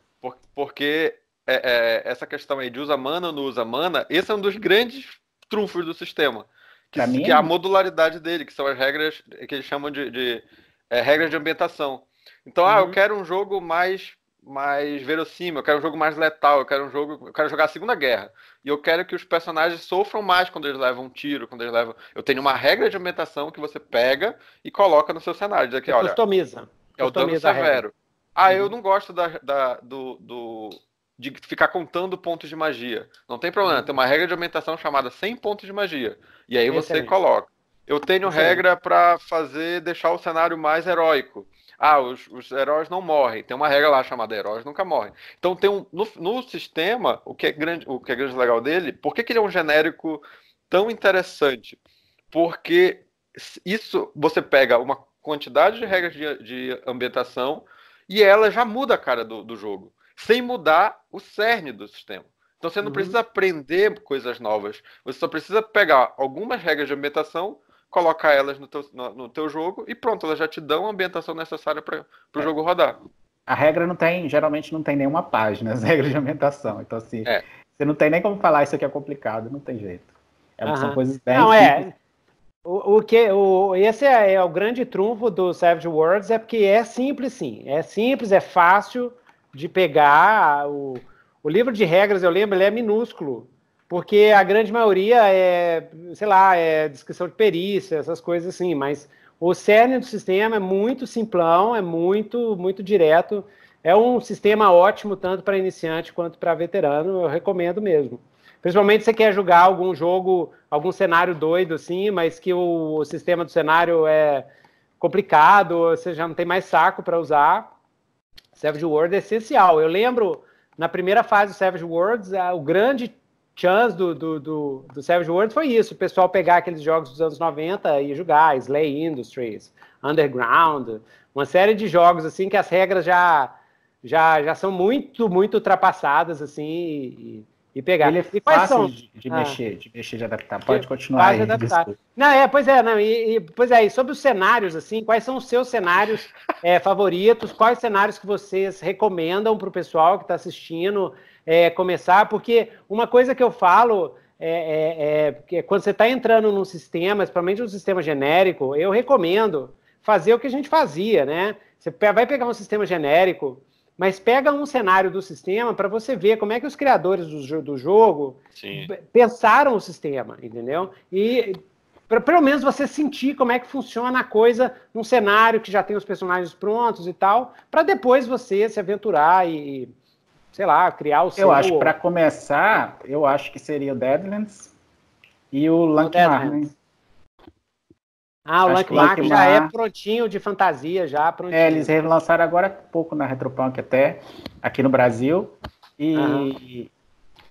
porque essa questão aí de usa mana ou não usa mana, esse é um dos grandes trunfos do sistema. Que, que é a né? modularidade dele, que são as regras que eles chamam de, de regras de ambientação. Então, uhum. ah, eu uhum. quero um jogo mais mais verossímil, eu quero um jogo mais letal, eu quero um jogo, eu quero jogar a Segunda Guerra. E eu quero que os personagens sofram mais quando eles levam um tiro, quando eles levam. Eu tenho uma regra de ambientação que você pega e coloca no seu cenário, diz aqui, olha. Customiza. É o dano severo. Ah, uhum. eu não gosto da, da, do, do, de ficar contando pontos de magia. Não tem problema, uhum. tem uma regra de aumentação chamada 100 pontos de magia. E aí Excelente. você coloca. Eu tenho Excelente. regra para fazer deixar o cenário mais heróico. Ah, os, os, heróis não morrem. Tem uma regra lá chamada heróis nunca morrem. Então tem um no, no sistema o que é grande, o que é grande legal dele. Por que, que ele é um genérico tão interessante? Porque isso você pega uma quantidade de regras de, de ambientação e ela já muda a cara do, do jogo, sem mudar o cerne do sistema. Então você não uhum. precisa aprender coisas novas, você só precisa pegar algumas regras de ambientação colocar elas no teu, no, no teu jogo e pronto, elas já te dão a ambientação necessária para o é. jogo rodar. A regra não tem, geralmente não tem nenhuma página, as regras de ambientação. Então, assim, é. você não tem nem como falar isso aqui é complicado, não tem jeito. Elas são coisas bem. Não, é. O, o, que, o, esse é, é, o grande trunfo do Savage Worlds, é porque é simples, sim. É simples, é fácil de pegar. O, o livro de regras, eu lembro, ele é minúsculo. Porque a grande maioria é, sei lá, é descrição de perícia, essas coisas assim, mas o cerne do sistema é muito simplão, é muito, muito direto. É um sistema ótimo tanto para iniciante quanto para veterano, eu recomendo mesmo. Principalmente se você quer jogar algum jogo, algum cenário doido assim, mas que o, o sistema do cenário é complicado, você já não tem mais saco para usar. Savage World é essencial. Eu lembro na primeira fase do Savage Worlds, o grande chance do, do, do, do Savage World foi isso, o pessoal pegar aqueles jogos dos anos 90 e jogar, Slay Industries, Underground, uma série de jogos assim que as regras já já, já são muito, muito ultrapassadas assim e, e pegar. Ele é e fácil de, de ah, mexer, de mexer, de adaptar. É, Pode continuar aí. Adaptar. Não, é, pois é, não, e, e, pois é, e sobre os cenários, assim, quais são os seus cenários é, favoritos? Quais cenários que vocês recomendam para o pessoal que está assistindo? é, começar, porque uma coisa que eu falo é, é, é quando você está entrando num sistema, principalmente um sistema genérico, eu recomendo fazer o que a gente fazia, né? Você vai pegar um sistema genérico, mas pega um cenário do sistema para você ver como é que os criadores do, do jogo Sim. pensaram o sistema, entendeu? E para pelo menos você sentir como é que funciona a coisa num cenário que já tem os personagens prontos e tal, para depois você se aventurar e, sei lá, criar o seu. Eu acho, para começar, eu acho que seria o Deadlands e o né? Lankmar, Ah, o Lankmar já é prontinho de fantasia, já prontinho. É, eles relançaram agora há pouco na Retropunk até, aqui no Brasil. E uhum.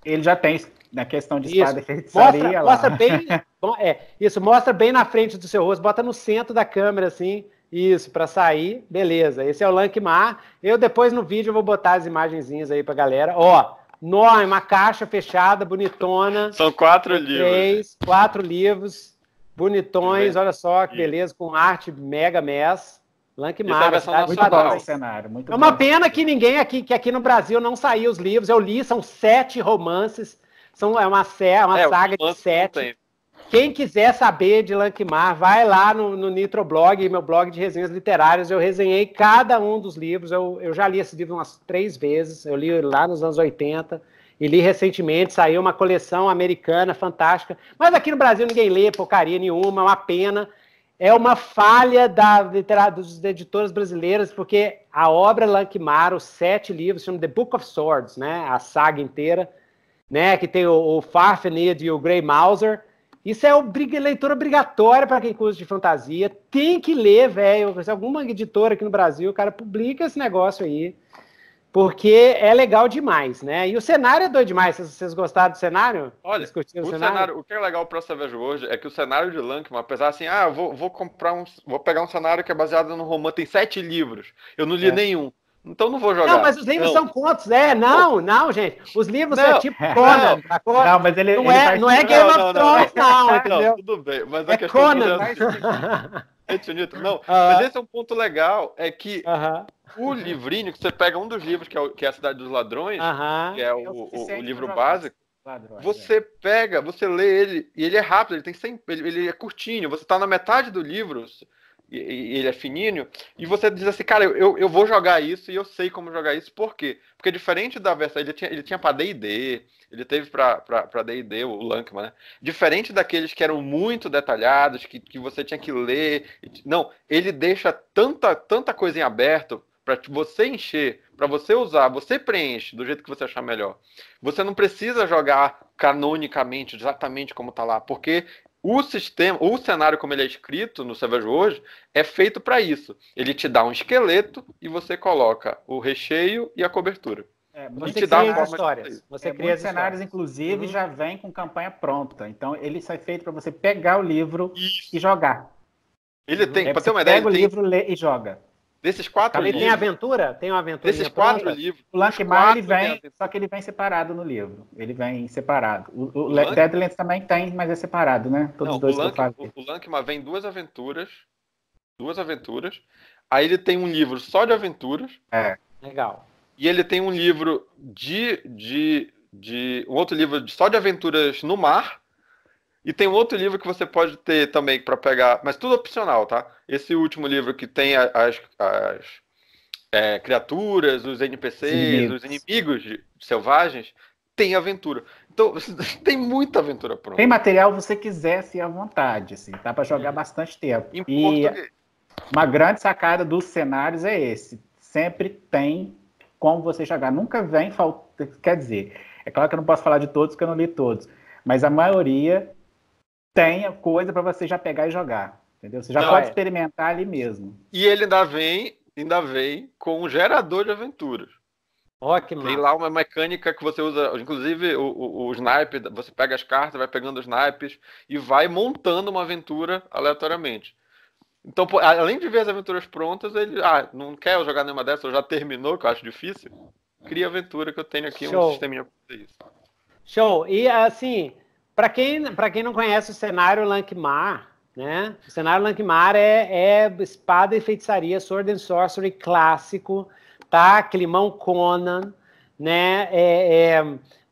ele já tem na né, questão de espada isso. e feitiçaria mostra, lá. Mostra bem, é, isso, mostra bem na frente do seu rosto, bota no centro da câmera, assim, isso, para sair, beleza. Esse é o Lankmar. Eu depois no vídeo vou botar as imagenzinhas aí para galera. Ó, nó, uma caixa fechada, bonitona. São quatro três, livros. Três, quatro livros, bonitões, olha só que beleza, com arte mega mess. Lankmar, tá muito bom cenário. Muito é uma bom. pena que ninguém aqui, que aqui no Brasil não saiu os livros. Eu li, são sete romances. São, é uma, sé, é uma é, saga de sete. Quem quiser saber de Lankmar, vai lá no, no Nitroblog, meu blog de resenhas literárias. Eu resenhei cada um dos livros. Eu, eu já li esse livro umas três vezes. Eu li lá nos anos 80 e li recentemente. Saiu uma coleção americana fantástica. Mas aqui no Brasil ninguém lê porcaria nenhuma, é uma pena. É uma falha da literatura dos editores brasileiros, porque a obra Lankmar, os sete livros, chama The Book of Swords, né? a saga inteira, né? que tem o, o Farfenid e o Grey Mauser. Isso é obrig... leitura obrigatória para quem curte de fantasia. Tem que ler, velho. Se alguma editora aqui no Brasil, o cara publica esse negócio aí. Porque é legal demais, né? E o cenário é doido demais. Vocês, gostaram do cenário? Olha, o cenário? cenário? o que é legal para você ver hoje é que o cenário de Lankman, apesar assim, ah, vou, vou comprar um, vou pegar um cenário que é baseado no romance, tem sete livros. Eu não li é. nenhum. Então não vou jogar. Não, mas os livros não. são contos, é. Não, não, gente. Os livros não. são tipo Conan, não. Tá? não, mas ele não ele é, partiu... não é Game of Thrones, é, não, entendeu? tudo bem, mas é a questão Conan, é não Não, uh -huh. mas esse é um ponto legal, é que uh -huh. o livrinho, que você pega um dos livros, que é, o, que é a Cidade dos Ladrões, uh -huh. que é o, o, o livro básico, Ladrões, você é. pega, você lê ele, e ele é rápido, ele tem 100, ele, ele é curtinho, você está na metade do livro, e, e ele é fininho, e você diz assim, cara, eu, eu vou jogar isso e eu sei como jogar isso, por quê? Porque diferente da versão, ele tinha, ele tinha pra D&D, ele teve para D&D, o Lankman, né? Diferente daqueles que eram muito detalhados, que, que você tinha que ler, não, ele deixa tanta, tanta coisa em aberto para você encher, para você usar, você preenche do jeito que você achar melhor. Você não precisa jogar canonicamente exatamente como está lá, porque o sistema, o cenário como ele é escrito no Savage hoje é feito para isso. Ele te dá um esqueleto e você coloca o recheio e a cobertura. É, você e te cria dá histórias. Você é, cria cenários, histórias. inclusive, uhum. já vem com campanha pronta. Então, ele sai feito para você pegar o livro isso. e jogar. Ele tem, uhum. é, para ter uma ideia, pega o tem... livro, lê e joga. Desses quatro livros. tem aventura? Tem uma aventura. Desses quatro pronta. livros. O Lankmar ele vem, só que ele vem separado no livro. Ele vem separado. O, o, o Deadlands também tem, mas é separado, né? Todos Não, dois o Lank, O Lankmar vem duas aventuras. Duas aventuras. Aí ele tem um livro só de aventuras. É. Legal. E ele tem um livro de. de, de um outro livro só de aventuras no mar. E tem um outro livro que você pode ter também para pegar, mas tudo opcional, tá? Esse último livro que tem as, as é, criaturas, os NPCs, os inimigos selvagens, tem aventura. Então, tem muita aventura pronta. Tem material você quisesse assim, à vontade, assim, tá para jogar Sim. Uhum. bastante tempo. Em e português. uma grande sacada dos cenários é esse. Sempre tem como você jogar. Nunca vem falta, quer dizer, é claro que eu não posso falar de todos, que eu não li todos, mas a maioria tenha coisa para você já pegar e jogar. Entendeu? Você já Não, pode é. experimentar ali mesmo. E ele ainda vem, ainda vem com um gerador de aventuras. Ó, oh, que Tem lá uma mecânica que você usa, inclusive o, o, o snipe, você pega as cartas, vai pegando os snipes e vai montando uma aventura aleatoriamente. Então, além de ver as aventuras prontas, ele, ah, não quer jogar nenhuma dessas, ou já terminou, que eu acho difícil. Cria aventura que eu tenho aqui, Show. um sisteminha pra fazer isso. Show. E assim, para quem, quem não conhece o cenário Lankmar, né? O cenário Lankmar é, é espada e feitiçaria, sword and sorcery clássico, tá? Climão Conan, né? É,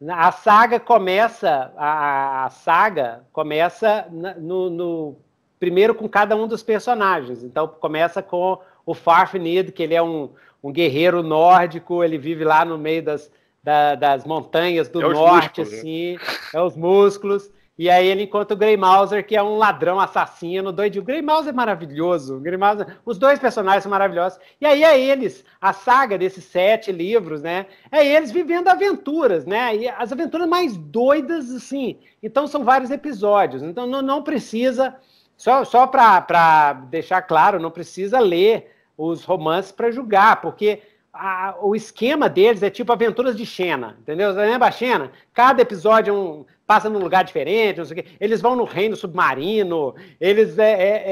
é, a saga começa, a, a saga começa no, no, primeiro com cada um dos personagens. Então começa com o Farfnid, que ele é um, um guerreiro nórdico, ele vive lá no meio das, da, das montanhas do é norte, músculos, né? assim, né? é os músculos. E aí ele encontra o Grey Mauser, que é um ladrão assassino, doidinho. O Grey Mauser é maravilhoso. O Grey Mouser, os dois personagens são maravilhosos. E aí é eles, a saga desses sete livros, né? É eles vivendo aventuras, né? E as aventuras mais doidas, assim. Então são vários episódios. Então não, não precisa, só, só para deixar claro, não precisa ler os romances para julgar, porque a, o esquema deles é tipo Aventuras de Xena, entendeu? Você lembra a Xena? Cada episódio é um, passa num lugar diferente, não sei o quê. Eles vão no reino submarino, eles... É, é,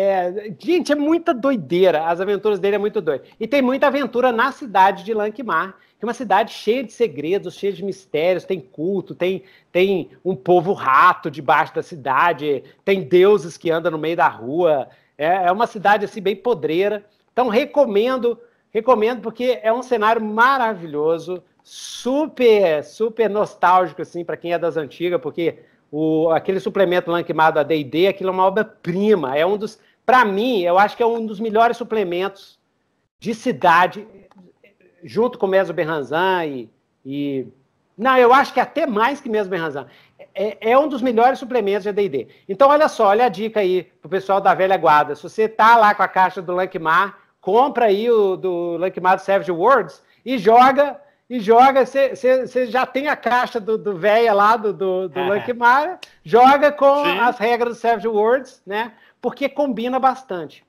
é... Gente, é muita doideira. As aventuras dele é muito doida. E tem muita aventura na cidade de Lankmar, que é uma cidade cheia de segredos, cheia de mistérios, tem culto, tem, tem um povo rato debaixo da cidade, tem deuses que andam no meio da rua. É, é uma cidade, assim, bem podreira. Então, recomendo Recomendo porque é um cenário maravilhoso, super, super nostálgico assim para quem é das antigas, porque o, aquele suplemento lá queimado D&D, aquilo é uma obra-prima, é um dos, para mim, eu acho que é um dos melhores suplementos de cidade, junto com o Meso Berranzan e, e, Não, eu acho que até mais que Meso Berranzan. É, é um dos melhores suplementos de D&D. Então, olha só, olha a dica aí pro pessoal da velha guarda. Se você tá lá com a caixa do Lankmar, compra aí o do Lucky Savage Worlds e joga, e joga, você já tem a caixa do, do véia lá, do, do, do joga com Sim. as regras do Savage Worlds, né? Porque combina bastante.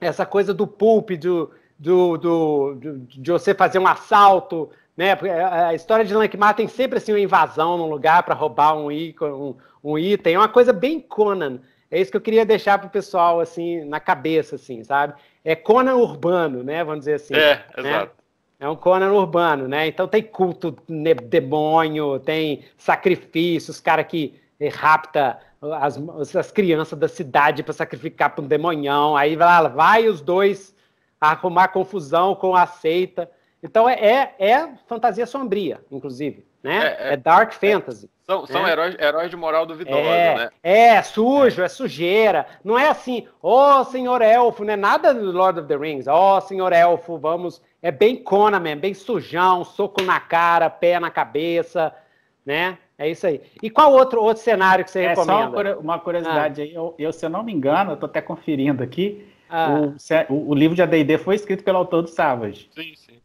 Essa coisa do pulp, do, do, do, de você fazer um assalto, né? A história de Lankmar tem sempre assim uma invasão num lugar para roubar um, ícone, um, um, item, é uma coisa bem Conan. É isso que eu queria deixar para o pessoal assim na cabeça, assim, sabe? é Conan urbano, né? Vamos dizer assim. É, né? exato. É um Conan urbano, né? Então tem culto né, demônio, tem sacrifícios, cara que eh, rapta as, as crianças da cidade para sacrificar para um demonhão. Aí vai, vai os dois arrumar confusão com a seita. Então é, é, é fantasia sombria, inclusive, né? É, é, é dark é. fantasy. São, é. heróis, heróis de moral duvidosa, é, né? É, sujo, é. é sujeira. Não é assim, ó oh, senhor elfo, né? Nada do Lord of the Rings. Ó oh, senhor elfo, vamos. É bem cona mesmo, bem sujão, soco na cara, pé na cabeça, né? É isso aí. E qual outro, outro cenário que você é, recomenda? Só uma curiosidade ah. aí. Eu, eu, se eu não me engano, eu tô até conferindo aqui. Ah. O, o, livro de AD&D foi escrito pelo autor do Savage. Sim, sim.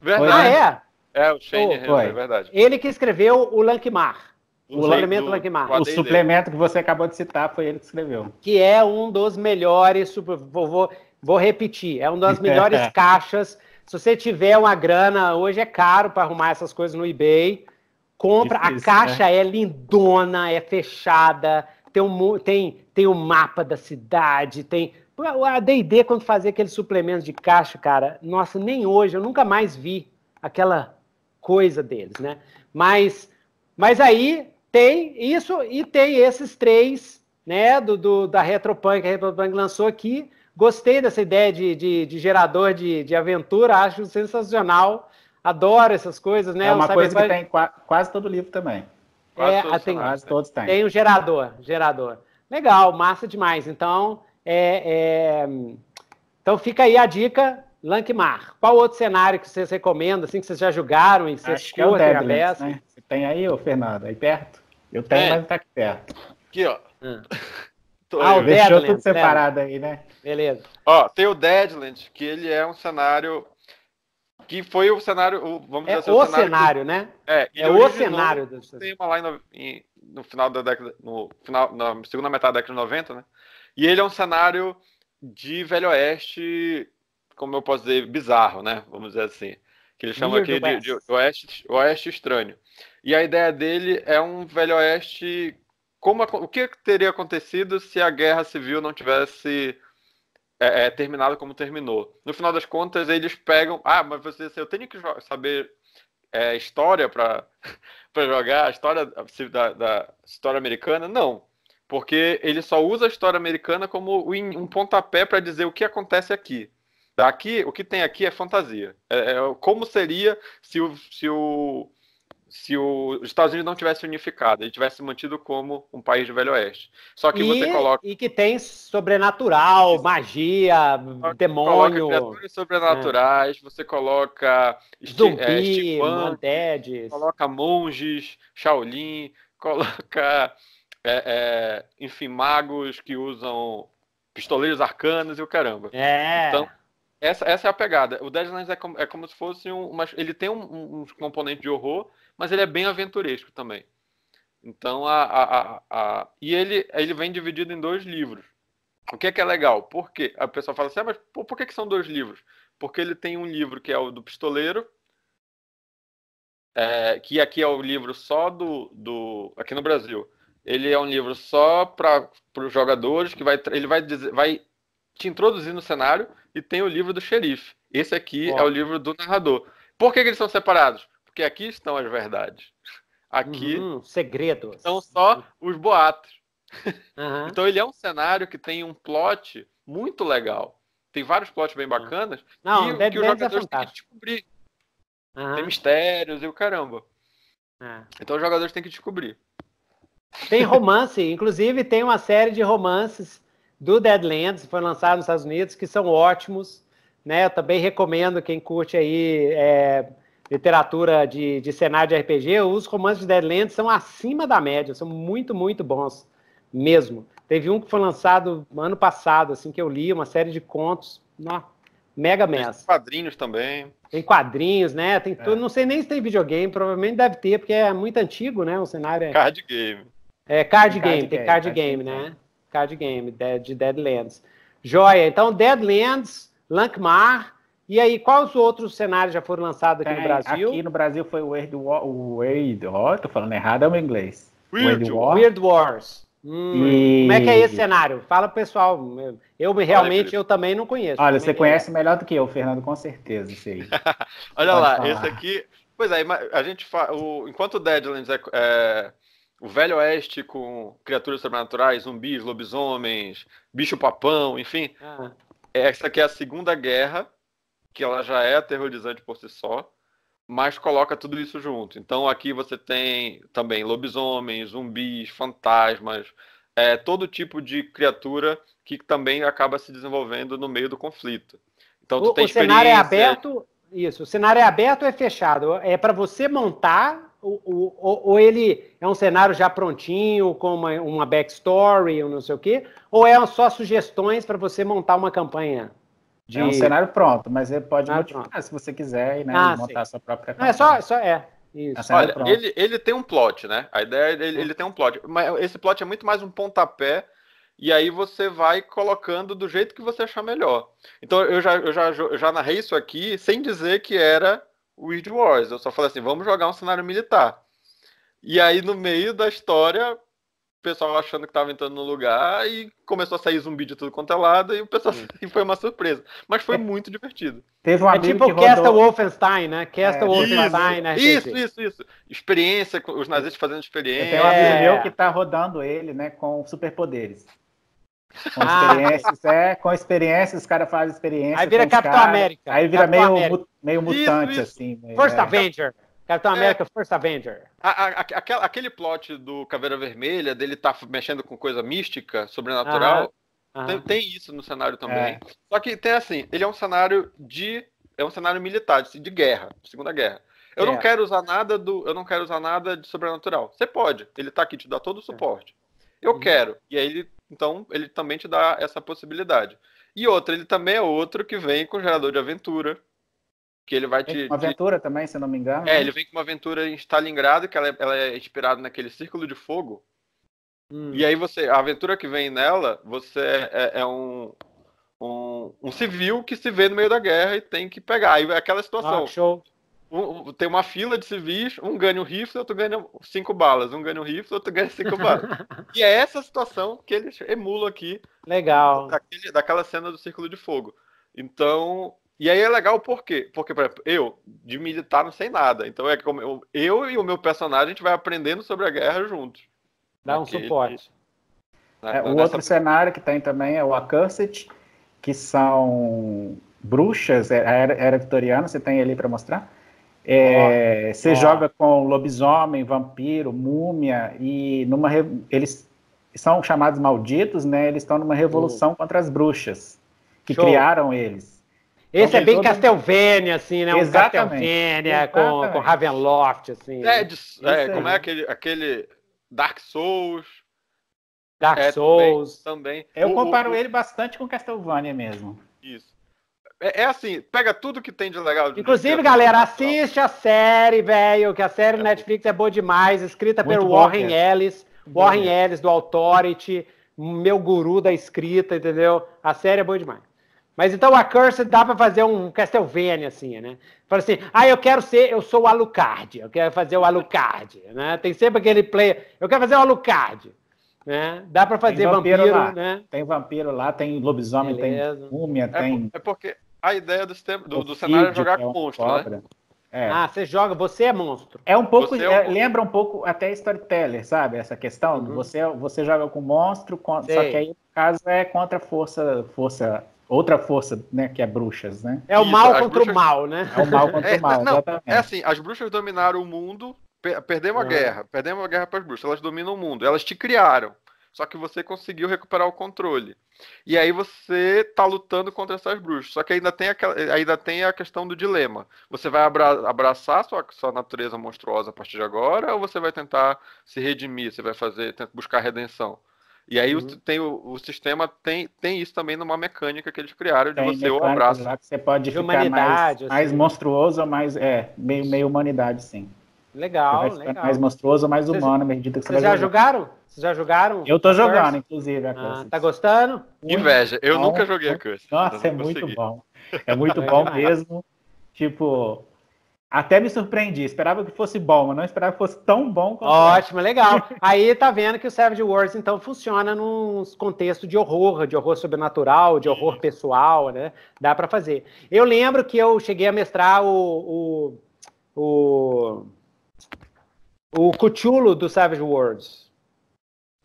Verdade. Ah, é? É, o Shane oh, é verdade. Ele que escreveu o Lankmar. O, o Lamento Lagmar. O suplemento que você acabou de citar foi ele que escreveu. Que é um dos melhores, vou, vou, vou repetir, é um das melhores caixas. Se você tiver uma grana, hoje é caro para arrumar essas coisas no eBay. Compra, Difícil, a né? caixa né? é lindona, é fechada, tem um, tem, tem um mapa da cidade, tem. A DD, quando fazia aqueles suplementos de caixa, cara, nossa, nem hoje, eu nunca mais vi aquela coisa deles, né? Mas, mas aí tem isso e tem esses três, né? Do, do da Retropunk, a Retropunk lançou aqui. Gostei dessa ideia de, de, de gerador de, de aventura, acho sensacional. Adoro essas coisas, né? É uma coisa que tem quase todo livro também. Quase é, todos, tem, quase todos ah, tem. Tem o um gerador, gerador. Legal, massa demais. Então, é, é... então fica aí a dica, Lankmar. Qual outro cenário que vocês recomendam, assim, que vocês já jogaram e vocês Acho que é o Deadlands, né? tem aí, ô Fernando, aí perto? Eu tenho, é. mas tá aqui perto. Aqui, ó. Hum. ah, o Deixou tudo é né? separado aí, né? Beleza. Ó, tem o Deadland, que ele é um cenário que foi o cenário, o, vamos é dizer assim, o, o cenário, cenário que, né? É, é o cenário do uma lá no, em, no final da década, no final, na segunda metade da década de 90, né? E ele é um cenário de velho oeste, como eu posso dizer, bizarro, né? Vamos dizer assim, que ele chama aqui de, de, oeste, oeste estranho. E a ideia dele é um Velho Oeste. Como, o que teria acontecido se a guerra civil não tivesse é, é, terminado como terminou? No final das contas, eles pegam. Ah, mas você, eu tenho que saber é, história para jogar a história da, da, história americana? Não, porque ele só usa a história americana como um pontapé para dizer o que acontece aqui. Aqui, o que tem aqui é fantasia. É, é como seria se o, se o se os Estados Unidos não tivesse unificado, ele tivesse mantido como um país do Velho Oeste. Só que e, você coloca. E que tem sobrenatural, magia, demônio. criaturas sobrenaturais, é. você coloca. Zumbi, é, Stipan, coloca monges, Shaolin, coloca. É, é, enfim, magos que usam pistoleiros arcanos e o caramba. É. Então, essa, essa é a pegada. O Deadlands é como, é como se fosse um. ele tem um, um, um componente de horror, mas ele é bem aventuresco também. Então, a, a, a, a, e ele, ele vem dividido em dois livros. O que é que é legal? Porque a pessoa fala assim, ah, mas por que, que são dois livros? Porque ele tem um livro que é o do pistoleiro, é, que aqui é o livro só do, do aqui no Brasil. Ele é um livro só para os jogadores que vai ele vai dizer, vai te introduzir no cenário e tem o livro do xerife. Esse aqui é o livro do narrador. Por que, que eles são separados? porque aqui estão as verdades. Aqui uhum, segredos. são só os boatos. Uhum. então ele é um cenário que tem um plot muito legal. Tem vários plots bem bacanas Não, e Dead que os jogadores é têm que descobrir. Uhum. Tem mistérios e o caramba. É. Então os jogadores têm que descobrir. Tem romance, inclusive tem uma série de romances do Deadlands, que foi lançado nos Estados Unidos, que são ótimos. Né? Eu também recomendo quem curte aí é, literatura de, de cenário de RPG, os romances de Deadlands são acima da média, são muito, muito bons mesmo. Teve um que foi lançado ano passado, assim, que eu li, uma série de contos, nó, mega mess. Tem quadrinhos também. Tem quadrinhos, né? Tem é. tudo. Não sei nem se tem videogame, provavelmente deve ter, porque é muito antigo, né? O cenário é... Card game. É, card, game, tem card, card game, né? É. Card game, de Deadlands. Joia, então Deadlands, Lankmar, e aí, quais outros cenários já foram lançados aqui Tem, no Brasil? Aqui no Brasil foi o Weird War. O Weird War, tô falando errado, é o inglês. Weird, Weird, War. Weird Wars. Hum, e... Como é que é esse cenário? Fala pessoal. Eu realmente Olha, eu também não conheço. Olha, você conhece é. melhor do que eu, Fernando, com certeza. Isso aí. Olha Pode lá, falar. esse aqui. Pois é, a gente fa... o... enquanto o Deadlands é... é, o Velho Oeste com criaturas sobrenaturais, zumbis, lobisomens, bicho papão, enfim. Ah. Essa aqui é a Segunda Guerra que ela já é aterrorizante por si só, mas coloca tudo isso junto. Então aqui você tem também lobisomens, zumbis, fantasmas, é, todo tipo de criatura que também acaba se desenvolvendo no meio do conflito. Então tu o, tem o cenário é aberto, isso. O cenário é aberto ou é fechado? É para você montar ou, ou, ou, ele é um cenário já prontinho, com uma, uma backstory ou não sei o quê? Ou é só sugestões para você montar uma campanha? De... É um cenário pronto, mas ele pode ah, modificar pronto. se você quiser né, ah, e montar sim. sua própria casa. Não, é só, só é. Isso. É Olha, é ele, ele tem um plot, né? A ideia é ele, ele tem um plot. Mas esse plot é muito mais um pontapé e aí você vai colocando do jeito que você achar melhor. Então eu já, eu já, eu já narrei isso aqui sem dizer que era Weird Wars. Eu só falei assim, vamos jogar um cenário militar. E aí no meio da história o pessoal achando que tava entrando no lugar e começou a sair zumbi de tudo quanto é lado e o pessoal e foi uma surpresa. Mas foi é. muito divertido. Teve um é tipo que rodou... Wolfenstein, né? Castle é, Wolfenstein, né? Isso, isso, isso. Experiência, os nazistas fazendo experiência. Tem um amigo é. meu que tá rodando ele, né, com superpoderes. Com ah. experiências, é, com experiências, os caras fazem experiências. Aí vira Capitão América. Aí vira meio, América. meio mutante, isso, isso. assim. First é. Avenger. Capitão é. América, é, First Avenger. A, a, aquele plot do Caveira Vermelha, dele tá mexendo com coisa mística, sobrenatural, tem, tem, isso no cenário também. É. Só que tem assim, ele é um cenário de. É um cenário militar, assim, de guerra, Segunda Guerra. Eu é. não quero usar nada do. Eu não quero usar nada de sobrenatural. Você pode. Ele tá aqui, te dá todo o é. suporte. Eu uhum. quero. E aí ele. Então, ele também te dá essa possibilidade. E outra, ele também é outro que vem com gerador de aventura que ele vai te. Uma aventura também, se não me engano. É, né? ele vem com uma aventura em Stalingrado, que ela é, ela é inspirada naquele Círculo de Fogo. Hum. E aí você, a aventura que vem nela, você é, é, é um, um, um, civil que se vê no meio da guerra e tem que pegar. Aí é aquela situação. Ah, show. um, tem uma fila de civis, um ganha um rifle, outro ganha cinco balas. Um ganha um rifle, outro ganha cinco balas. e é essa situação que eles emulam aqui. Legal. Daquele, daquela cena do Círculo de Fogo. Então, e aí é legal por quê? Porque, por exemplo, eu, de militar, não sei nada. Então é como eu, eu e o meu personagem, a gente vai aprendendo sobre a guerra juntos. Dá um Aqui, suporte. é, o nessa... outro cenário que tem também é o Accursed, que são bruxas, era, é, era é, é vitoriana, você tem ali para mostrar? É, oh, você oh. joga com lobisomem, vampiro, múmia, e numa re... eles são chamados malditos, né? Eles estão numa revolução uhum. contra as bruxas, que Show. criaram eles. Esse então, é bem todo... Castlevania, assim, né? Exatamente. Um Castlevania com, com Ravenloft, assim. É, de, é como é aquele, aquele Dark Souls. Dark é, Souls. Também, Eu o, comparo o, ele bastante com Castlevania mesmo. Isso. É, é, assim, pega tudo que tem de legal. De Inclusive, galera, assiste a série, velho, que a série é. Netflix é boa demais, escrita Muito pelo Warren é. Ellis, Warren Ellis do Authority, meu guru da escrita, entendeu? A série é boa demais. Mas então a Curse dá para fazer um Castlevania, assim, né? Fala assim, ah, eu quero ser, eu sou o Alucard, eu quero fazer o Alucard, né? Tem sempre aquele player, eu quero fazer o Alucard, né? Dá para fazer tem vampiro, vampiro lá. né? Tem vampiro lá, tem lobisomem, Beleza. tem múmia, é, tem... É porque a ideia do, do, do cenário é jogar com é um monstro, né? cobra. né? É. Ah, você joga, você é monstro. É um pouco, é, é um... lembra um pouco até storyteller, sabe? Essa questão, uhum. você você joga com monstro, com... só que aí no caso é contra força força Outra força, né, que é bruxas, né? É o Isso, mal contra bruxas... o mal, né? É o mal contra é, o mal, não, exatamente. É assim, as bruxas dominaram o mundo, perdemos a uhum. guerra, perdemos a guerra para as bruxas, elas dominam o mundo, elas te criaram. Só que você conseguiu recuperar o controle. E aí você tá lutando contra essas bruxas. Só que ainda tem, aquela, ainda tem a questão do dilema. Você vai abra, abraçar sua, sua natureza monstruosa a partir de agora, ou você vai tentar se redimir, você vai fazer, buscar redenção? E aí uhum. o, tem o, o, sistema tem, tem isso também numa mecânica que eles criaram de tem você o abraço. que você pode de ficar mais, assim. mais monstruoso, mais é, meio, meio humanidade, sim. Legal, legal. Mais monstruoso, mais Cês, humano, à medida que você Vocês já jogaram? Vocês já jogaram? Eu tô jogando, inclusive, a Ah, tá gostando? Inveja. Eu nunca joguei a Curse. Nossa, é muito bom. É muito bom mesmo. Tipo, até me surpreendi. Esperava que fosse bom, mas não esperava que fosse tão bom. Como Ótimo, legal. Aí tá vendo que o Savage Wars, então, funciona num contexto de horror, de horror sobrenatural, de horror pessoal, né? Dá para fazer. Eu lembro que eu cheguei a mestrar o... o, o o Cthulhu do Savage Worlds.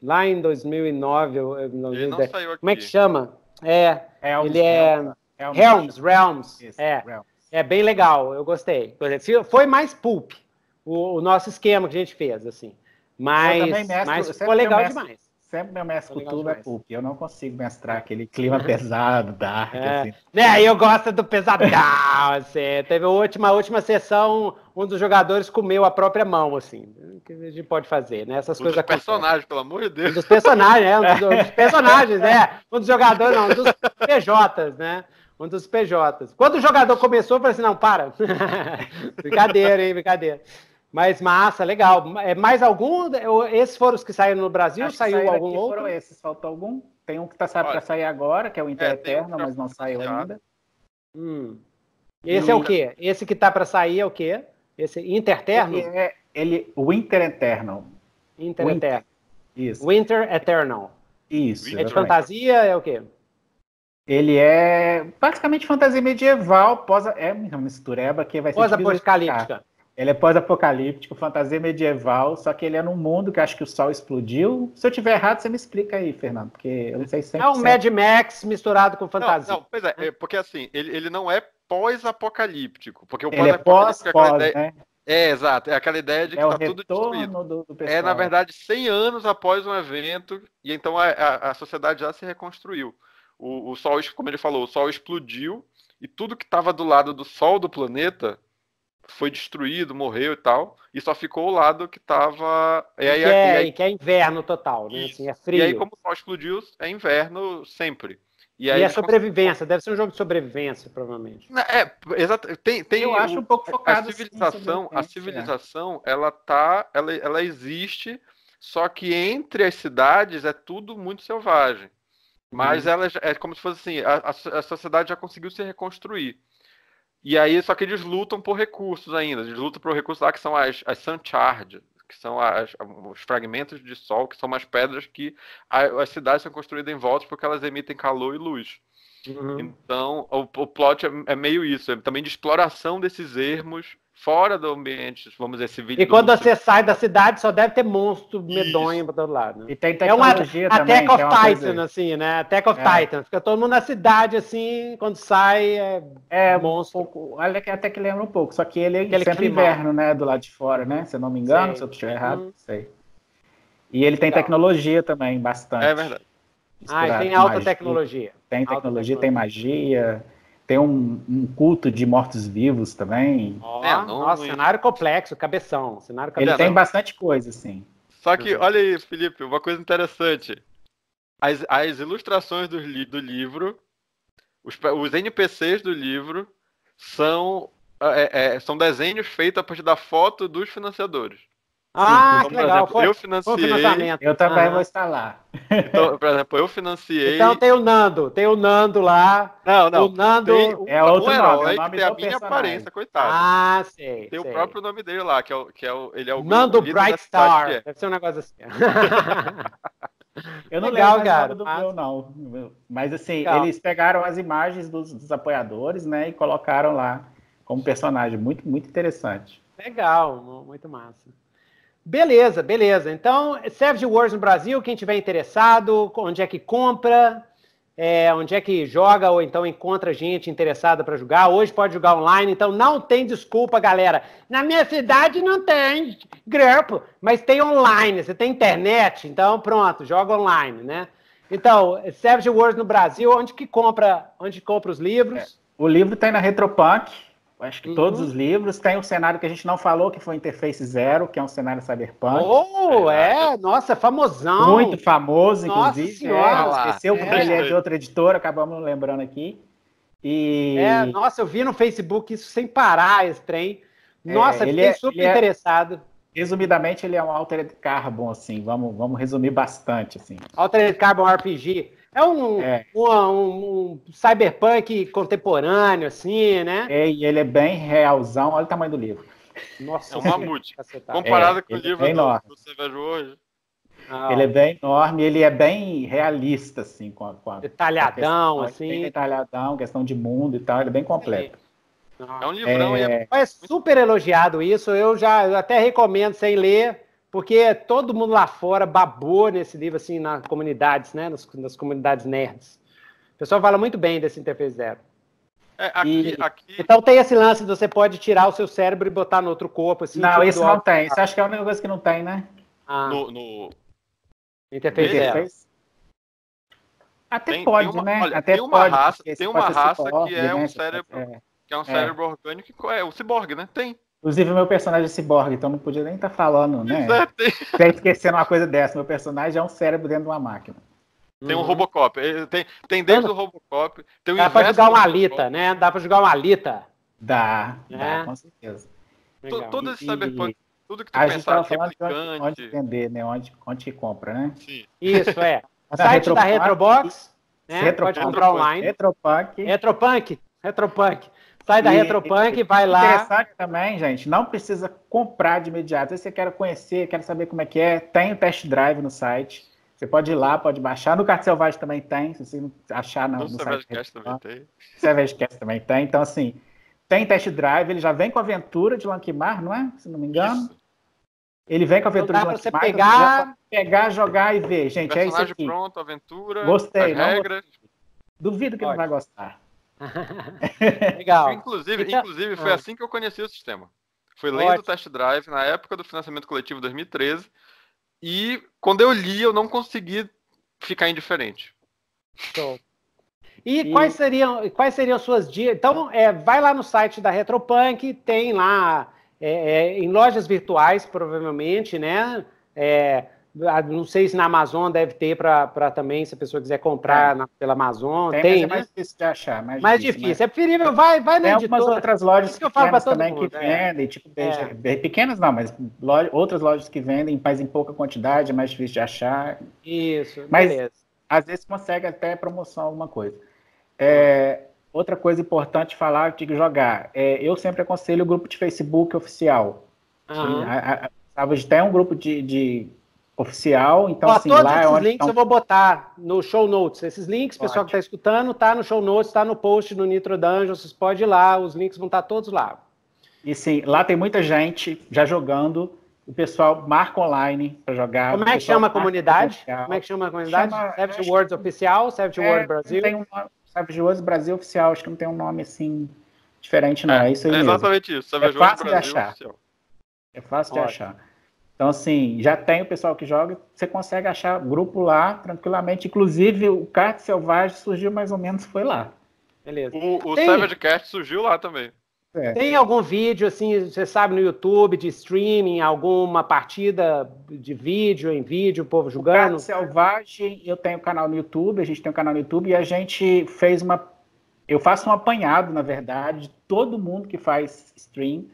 Lá em 2009, não ele não saiu aqui. como é que chama? É, Helms, ele é Helms, Helms, Realms. Isso, é. Realms. É bem legal, eu gostei. Foi mais pulp o, o nosso esquema que a gente fez, assim. Mas, mestro, mas ficou legal mestre, demais. Sempre meu mestre tudo é pulp. Eu não consigo mestrar aquele clima pesado, dark, é. assim. É, eu gosto do pesadão, assim. Teve a última, a última sessão, um dos jogadores comeu a própria mão, assim. O que a gente pode fazer, né? Essas um coisas dos acontecem. personagens, pelo amor de Deus. Um dos personagens, né? Um dos, um dos personagens, né? Um dos jogadores, não, um dos PJs, né? um dos PJs. Quando o jogador começou, eu falei assim: não, para. brincadeira, hein? Brincadeira. Mas massa, legal. É mais algum? Esses foram os que saíram no Brasil? Acho saiu algum aqui, outro? Foram esses, faltou algum? Tem um que está para sair agora, que é o é, Inter é, Eterno, mas não saiu ainda. Hum. Esse e... é o quê? Esse que está para sair é o quê? Esse Interterno? é, ele, o Inter Eternal. Inter Winter. Isso. Winter Eternal. Isso. É de fantasia, é o quê? Ele é basicamente fantasia medieval, pós, é uma mistureba que vai ser pós-apocalíptica. Ele é pós-apocalíptico, fantasia medieval, só que ele é num mundo que acho que o sol explodiu. Se eu tiver errado, você me explica aí, Fernando, porque eu não sei se é um Mad Max misturado com fantasia. Não, não pois é, é, porque assim, ele, ele não é pós-apocalíptico, porque o é pós-apocalíptico é, pós, ideia... né? é exato, é aquela ideia de é que está tudo destruído. Do, do é na verdade 100 anos após um evento e então a, a, a sociedade já se reconstruiu o, o Sol, como ele falou, o Sol explodiu e tudo que estava do lado do Sol do planeta foi destruído, morreu e tal, e só ficou o lado que estava. que, é, aí... que é inverno total, né? Assim, é frio. E aí, como o sol explodiu, é inverno sempre. E, aí e é sobrevivência, deve ser um jogo de sobrevivência, provavelmente. É, exato. Tem, tem Eu o... acho um pouco focado. A civilização, a é. civilização é. ela tá. Ela, ela existe, só que entre as cidades é tudo muito selvagem. Mas uhum. ela é como se fosse assim, a, a sociedade já conseguiu se reconstruir. E aí, só que eles lutam por recursos ainda. Eles lutam por recursos lá que são as, as Sun que são as, os fragmentos de sol, que são umas pedras que a, as cidades são construídas em volta porque elas emitem calor e luz. Uhum. Então, o, o plot é, é, meio isso, é também de exploração desses ermos fora do ambiente, vamos dizer, vídeo. E quando você sai da cidade, só deve ter monstro medonho para todo lado. Né? E tem tecnologia é uma, também. Attack of Titan, assim, né? Attack of é. Titan. Fica todo mundo na cidade, assim, quando sai, é, é monstro. Um pouco, olha que até que lembra um pouco, só que ele é sempre inverno, né? Do lado de fora, né? Se eu não me engano, sei. se eu estiver errado, hum. sei. E ele tem tecnologia também, bastante. É verdade. Ah, tem alta tecnologia. Tem tecnologia, tem magia, tem um, um culto de mortos-vivos também. Oh, é, não, nossa, é. cenário complexo, cabeção. Cenário cabeção. Ele tem bastante coisa, sim. Só que, olha aí, Felipe, uma coisa interessante. As, as ilustrações do, li, do livro, os, os NPCs do livro, são, é, é, são desenhos feitos a partir da foto dos financiadores. Ah, que legal. Exemplo, foi, eu financiei. Eu também ah. vou instalar. Então, por exemplo, eu financiei. Então tem o Nando, tem o Nando lá. Não, não. O Nando tem, o, é outro um herói é nome, que tem a minha personagem. aparência, coitado. Ah, sei. Tem sei. o próprio nome dele lá, que é o, que é o ele é o Nando Brightstar. É. Deve ser um negócio assim. eu não legal, lembro cara, do meu, não. Mas assim, legal. eles pegaram as imagens dos, dos apoiadores, né, e colocaram lá como personagem. Muito, muito interessante. Legal, muito massa. Beleza, beleza. Então, Savage Wars no Brasil, quem tiver interessado, onde é que compra, é, onde é que joga ou então encontra gente interessada para jogar. Hoje pode jogar online, então não tem desculpa, galera. Na minha cidade não tem grampo, mas tem online, você tem internet, então pronto, joga online, né? Então, Savage Wars no Brasil, onde que compra, onde compra os livros? É, o livro está na Retropack, acho que uhum. todos os livros. Tem um cenário que a gente não falou, que foi Interface Zero, que é um cenário cyberpunk. Oh, é, é. nossa, famosão. Muito famoso, nossa inclusive. É, Senhora. É, esqueceu porque ele é. é de outra editora, acabamos lembrando aqui. E... É, nossa, eu vi no Facebook isso sem parar, esse trem. É, nossa, é, ele fiquei super ele interessado. Resumidamente, ele é um Altered Carbon, assim, vamos, vamos resumir bastante, assim. Altered Carbon RPG. É um, é. um, um, cyberpunk contemporâneo, assim, né? É, e ele é bem realzão. Olha o tamanho do livro. Nossa, é um mamute. É comparado é, com o é livro é do, do Cervejo hoje. Ah, ele é bem enorme, ele é bem realista, assim, com a. Com a detalhadão, questão, assim. Detalhadão, questão de mundo e tal, ele é bem completo. É um livrão. É, é... é super elogiado isso. Eu já eu até recomendo sem ler porque é todo mundo lá fora babou nesse livro, assim, nas comunidades, né? Nas, nas comunidades nerds. O pessoal fala muito bem desse Interface Zero. É, aqui, e, aqui... Então tem esse lance de você pode tirar o seu cérebro e botar no outro corpo. Assim, não, isso tipo não tem. Isso acho que é a única coisa que não tem, né? Ah. No, no... Interface Zero. Até tem, pode, tem uma, né? Olha, Até tem uma pode, raça, tem uma raça é né? é. que é um cérebro, que é um cérebro orgânico, é o ciborgue, né? Tem. Inclusive, meu personagem é ciborgue, então não podia nem estar tá falando, né? Exato. Até tá esquecendo uma coisa dessa. Meu personagem é um cérebro dentro de uma máquina. Tem um uhum. Robocop. Tem, tem do Robocop. Tem o Dá pra jogar uma Alita, né? Dá pra jogar uma Alita. Dá, é. dá com certeza. Todo esse cyberpunk, tudo que tu a pensar, gente replicante... Onde, onde vender, né? Onde, onde que compra, né? Sim. Isso, é. O site Retropunk, da Retrobox, né? Retropunk, Pode comprar online. Retropunk. Retropunk. Retropunk. Sai da e, Retropunk, e, vai lá. Interessante também, gente, não precisa comprar de imediato. Se você quer conhecer, quer saber como é que é, tem o test drive no site. Você pode ir lá, pode baixar. No Carto Selvagem também tem, se você não achar não, no, no site. Cast também tem. Ah, Savagecast também tem. Então, assim, tem test drive, ele já vem com a aventura de Lankmar, não é? Se não me engano. Isso. Ele vem com a então aventura então, de Lankmar. Você pegar... pegar, jogar e ver. Gente, é isso aqui. pronto, aventura, Gostei, regra. Duvido que ele vai gostar. Legal. inclusive, então, inclusive foi ah. assim que eu conheci o sistema. Foi lendo o test drive na época do financiamento coletivo 2013. E quando eu li, eu não consegui ficar indiferente. E, e, quais seriam quais seriam suas dicas? Então, é, vai lá no site da Retropunk, tem lá é, é, em lojas virtuais, provavelmente, né? É, ah, não sei se na Amazon deve ter para também, se a pessoa quiser comprar é. na, pela Amazon. Tem, tem mas né? é mais né? difícil de achar. Mais, mais difícil. difícil. Mas... Né? É preferível, vai, vai na tem editora. Tem outras lojas é que eu falo pequenas também mundo, que é. vendem, tipo, é. pequenas não, mas loja, outras lojas que vendem, mas em pouca quantidade, é mais difícil de achar. Isso, mas beleza. às vezes consegue até promoção, alguma coisa. É, outra coisa importante falar, de jogar. É, eu sempre aconselho o grupo de Facebook oficial. Uhum. Que, a, a, até um grupo de, de oficial. Então, Ó, assim, todos lá é esses é links estão... eu vou botar no show notes. Esses links, pessoal que está escutando, tá no show notes, está no post do Nitro Dungeon. Vocês podem ir lá, os links vão estar tá todos lá. E sim, lá tem muita gente já jogando. O pessoal marca online para jogar. Como é que chama a comunidade? Como é que chama a comunidade? Chama, Savage Words Oficial, Savage é, Brasil? Tem um nome, Savage Words Brasil Oficial, acho que não tem um nome assim diferente, não. É, é isso aí. É exatamente mesmo. isso. Savage é fácil Brasil de achar. Oficial. É fácil Ótimo. de achar. Então, assim, já tem o pessoal que joga, você consegue achar grupo lá tranquilamente. Inclusive, o Kart Selvagem surgiu mais ou menos, foi lá. Beleza. O, o tem... Savage Cast surgiu lá também. É. Tem algum vídeo, assim, você sabe, no YouTube, de streaming, alguma partida de vídeo em vídeo, o povo jogando? O Kart Selvagem, eu tenho canal no YouTube, a gente tem um canal no YouTube e a gente fez uma. Eu faço um apanhado, na verdade, de todo mundo que faz stream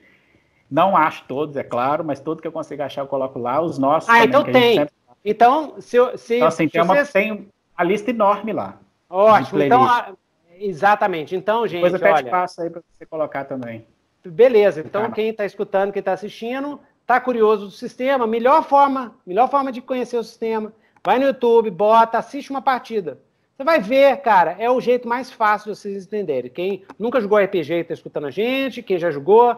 não acho todos, é claro, mas todo que eu consigo achar eu coloco lá. Os nossos. Ah, também, então tem. Sempre... Então, se, se, então, assim, se tem, uma, você... tem a lista enorme lá. Ótimo. Então, ah, exatamente. Então, gente. Depois até olha... passo aí para você colocar também. Beleza. Então, quem está escutando, quem está assistindo, está curioso do sistema, melhor forma, melhor forma de conhecer o sistema. Vai no YouTube, bota, assiste uma partida. Você vai ver, cara, é o jeito mais fácil de vocês entenderem. Quem nunca jogou RPG e está escutando a gente, quem já jogou,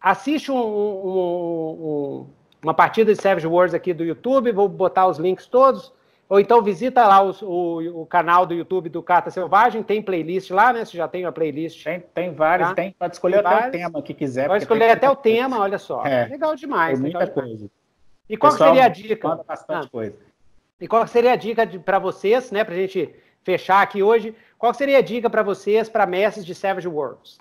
assiste um, um, uma partida de Savage Wars aqui do YouTube, vou botar os links todos. Ou então visita lá os, o, o, canal do YouTube do Carta Selvagem, tem playlist lá, né? Você já tem a playlist. Tem, tem várias, tá? tem. Pode escolher tem até o tema que quiser. Pode escolher até o tema, coisa. olha só. É, legal demais. Tem muita coisa. Demais. E qual Pessoal, seria a dica? bastante ah, coisa. E qual seria a dica para vocês, né? Para a gente fechar aqui hoje. Qual seria a dica para vocês, para mestres de Savage Worlds?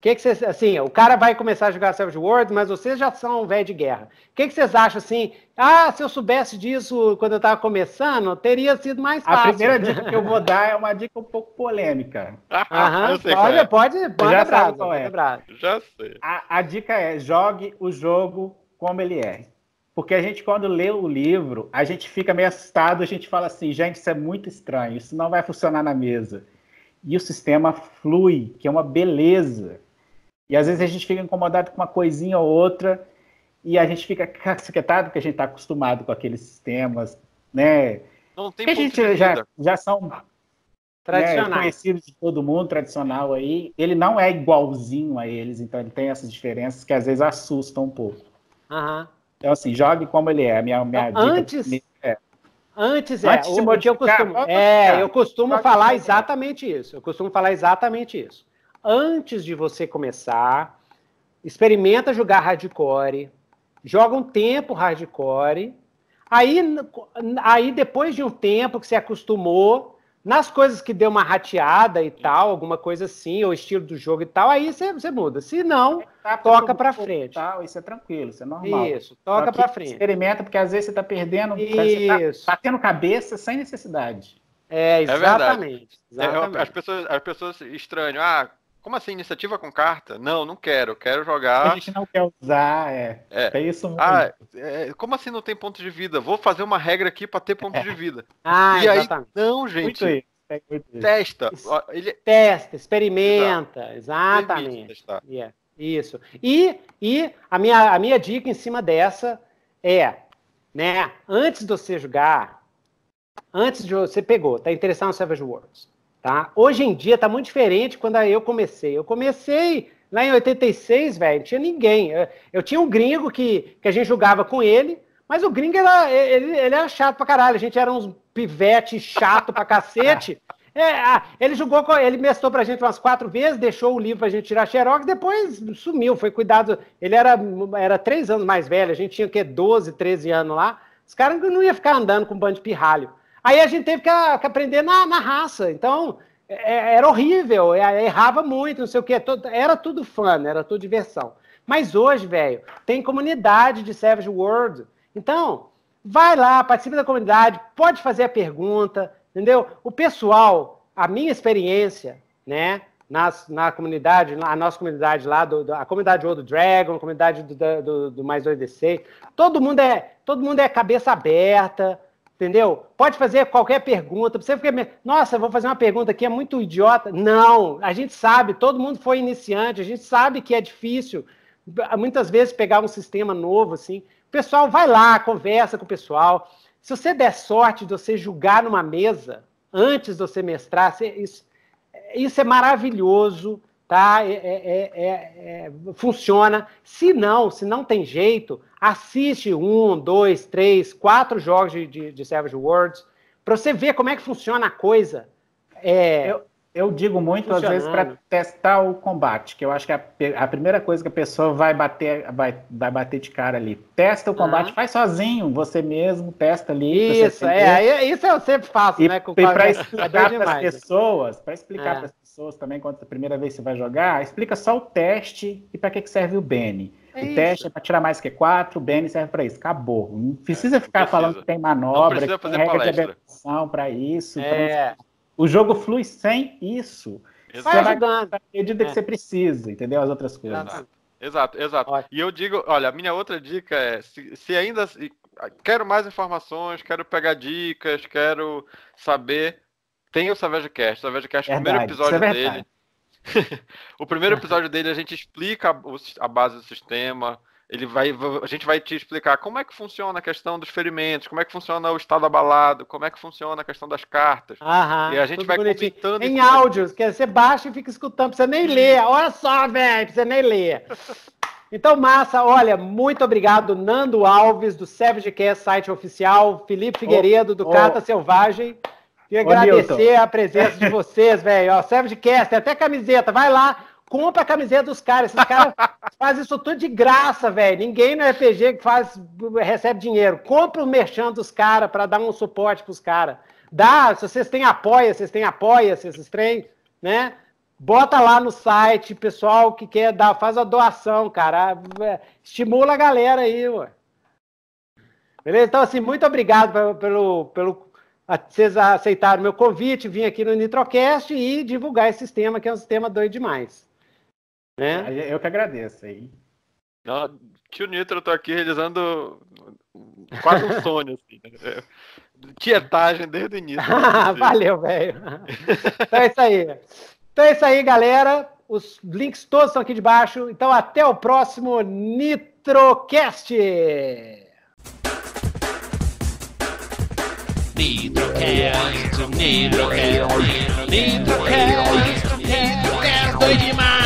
que, que vocês, assim, o cara vai começar a jogar Savage Worlds, mas vocês já são um velho de guerra. O que, que vocês acham, assim, ah, se eu soubesse disso quando eu estava começando, teria sido mais fácil. A primeira dica que eu vou dar é uma dica um pouco polêmica. Aham, pode, é. pode, pode, já brasa, qual é. Já sei. A, a dica é, jogue o jogo como ele é. Porque a gente, quando lê o livro, a gente fica meio assustado, a gente fala assim, gente, isso é muito estranho, isso não vai funcionar na mesa. E o sistema flui, que é uma beleza e às vezes a gente fica incomodado com uma coisinha ou outra e a gente fica cacetado porque a gente está acostumado com aqueles sistemas, né? Não tem que a gente já, já são né, tradicionais. Né, conhecidos de todo mundo, tradicional aí. Ele não é igualzinho a eles, então ele tem essas diferenças que às vezes assustam um pouco. Uhum. Então, assim, jogue como ele é. Minha, minha então, antes, é. Antes é. Antes de o, é, eu costumo, é, eu costumo falar exatamente isso. Eu costumo falar exatamente isso antes de você começar, experimenta jogar hardcore, joga um tempo hardcore, aí, aí depois de um tempo que você acostumou, nas coisas que deu uma rateada e tal, alguma coisa assim, ou estilo do jogo e tal, aí você muda. Se não, é, tá, toca para frente. Tal, isso é tranquilo, isso é normal. Isso, toca para frente. Experimenta, porque às vezes você está perdendo, tá, tá isso. Tá, tá tendo cabeça sem necessidade. É, é exatamente. É exatamente. É, as, pessoas, as pessoas estranham, ah, como assim, iniciativa com carta? Não, não quero, quero jogar. A gente não quer usar, é. é. é isso mesmo. Ah, é, como assim não tem ponto de vida? Vou fazer uma regra aqui para ter ponto é. de vida. Ah, e exatamente. aí, não, gente. É muito isso. testa. Ele... É- testa, experimenta, exatamente. yeah. É, isso. E, e a, minha, a minha dica em cima dessa é, né, antes de você jogar, antes de você pegou, tá interessado no Savage Worlds, Tá? Hoje em dia está muito diferente quando eu comecei. Eu comecei lá em 86, velho, não tinha ninguém. Eu, eu, tinha um gringo que, que a gente jogava com ele, mas o gringo era, ele, ele era chato pra caralho. A gente era uns pivete chato pra cacete. É, ele jogou, ele mestou pra gente umas quatro vezes, deixou o livro pra gente tirar xerox, depois sumiu, foi cuidado. Ele era, era três anos mais velho, a gente tinha o quê? 12, 13 anos lá. Os caras não iam ficar andando com um bando de pirralho. Aí a gente teve que, ah, que aprender na, na, raça. Então, é, é era horrível, é, é, errava muito, não sei o quê. Todo, era tudo fã, né? era tudo diversão. Mas hoje, velho, tem comunidade de Savage World. Então, vai lá, participe da comunidade, pode fazer a pergunta, entendeu? O pessoal, a minha experiência, né? Nas, na comunidade, a nossa comunidade lá, do, do, a comunidade do Dragon, a comunidade do, do, do Mais 2DC, todo mundo é todo mundo é cabeça aberta, Entendeu? Pode fazer qualquer pergunta. Você fica, nossa, vou fazer uma pergunta aqui, é muito idiota. Não, a gente sabe, todo mundo foi iniciante, a gente sabe que é difícil muitas vezes pegar um sistema novo assim. pessoal vai lá, conversa com o pessoal. Se você der sorte de você julgar numa mesa antes de você mestrar, isso, isso é maravilhoso tá? É é, é, é, é, funciona. Se não, se não tem jeito, assiste um, dois, três, quatro jogos de, de, de Savage Worlds para você ver como é que funciona a coisa. É, eu, eu, digo muito às vezes para testar o combate, que eu acho que a, a, primeira coisa que a pessoa vai bater, vai, vai bater de cara ali. Testa o combate, uhum. faz sozinho, você mesmo, testa ali. Isso, é, isso eu sempre faço, e, né? Com e para explicar para as né? pessoas, para explicar para as pessoas também, quando é a primeira vez você vai jogar, explica só o teste e para que, que serve o bene É o isso. teste é para tirar mais que quatro o bene serve para isso. Acabou. Não é, precisa é, ficar precisa. falando que tem manobra, que tem regra palestra. de para isso. Então, é. O jogo flui sem isso. Exato. Você vai jogando à medida que é. você precisa, entendeu? As outras coisas. Exato, exato. Ótimo. E eu digo, olha, a minha outra dica é, se, se ainda quero mais informações, quero pegar dicas, quero saber tem o Savage Cast. O Savage Cast, é o primeiro é episódio é dele. o primeiro episódio dele a gente explica a, base do sistema. Ele vai, a gente vai te explicar como é que funciona a questão dos ferimentos, como é que funciona o estado abalado, como é que funciona a questão das cartas. Aham, e a gente vai bonitinho. comentando. Em áudios, que você baixa e fica escutando, precisa nem ler. Olha só, velho, precisa nem ler. Então, massa, olha, muito obrigado, Nando Alves, do Savage Cast, site oficial, Felipe Figueiredo, do oh, Carta Selvagem. E agradecer a presença de vocês, velho. Serve de cast, até camiseta. Vai lá, compra a camiseta dos caras. Esses caras fazem isso tudo de graça, velho. Ninguém no RPG que faz, recebe dinheiro. Compra o merchan dos caras para dar um suporte pros caras. Dá, se vocês têm apoia, vocês têm apoia, se vocês têm, né? Bota lá no site, pessoal que quer dar, faz a doação, cara. É, estimula a galera aí, ué. Beleza? Então, assim, muito obrigado pelo, pelo, vocês aceitaram meu convite, vim aqui no Nitrocast e divulgar esse sistema que é um sistema doido demais. Né? Eu que agradeço aí. tio Nitro, eu tá tô aqui realizando quase um sonho, assim. Tietagem né? é, desde o início. Né? Valeu, velho. Então é isso aí. Então é isso aí, galera. Os links todos estão aqui de baixo. Então até o próximo Nitrocast. Nitrocast, Nitrocast, Nitrocast, Nitrocast, Nitrocast,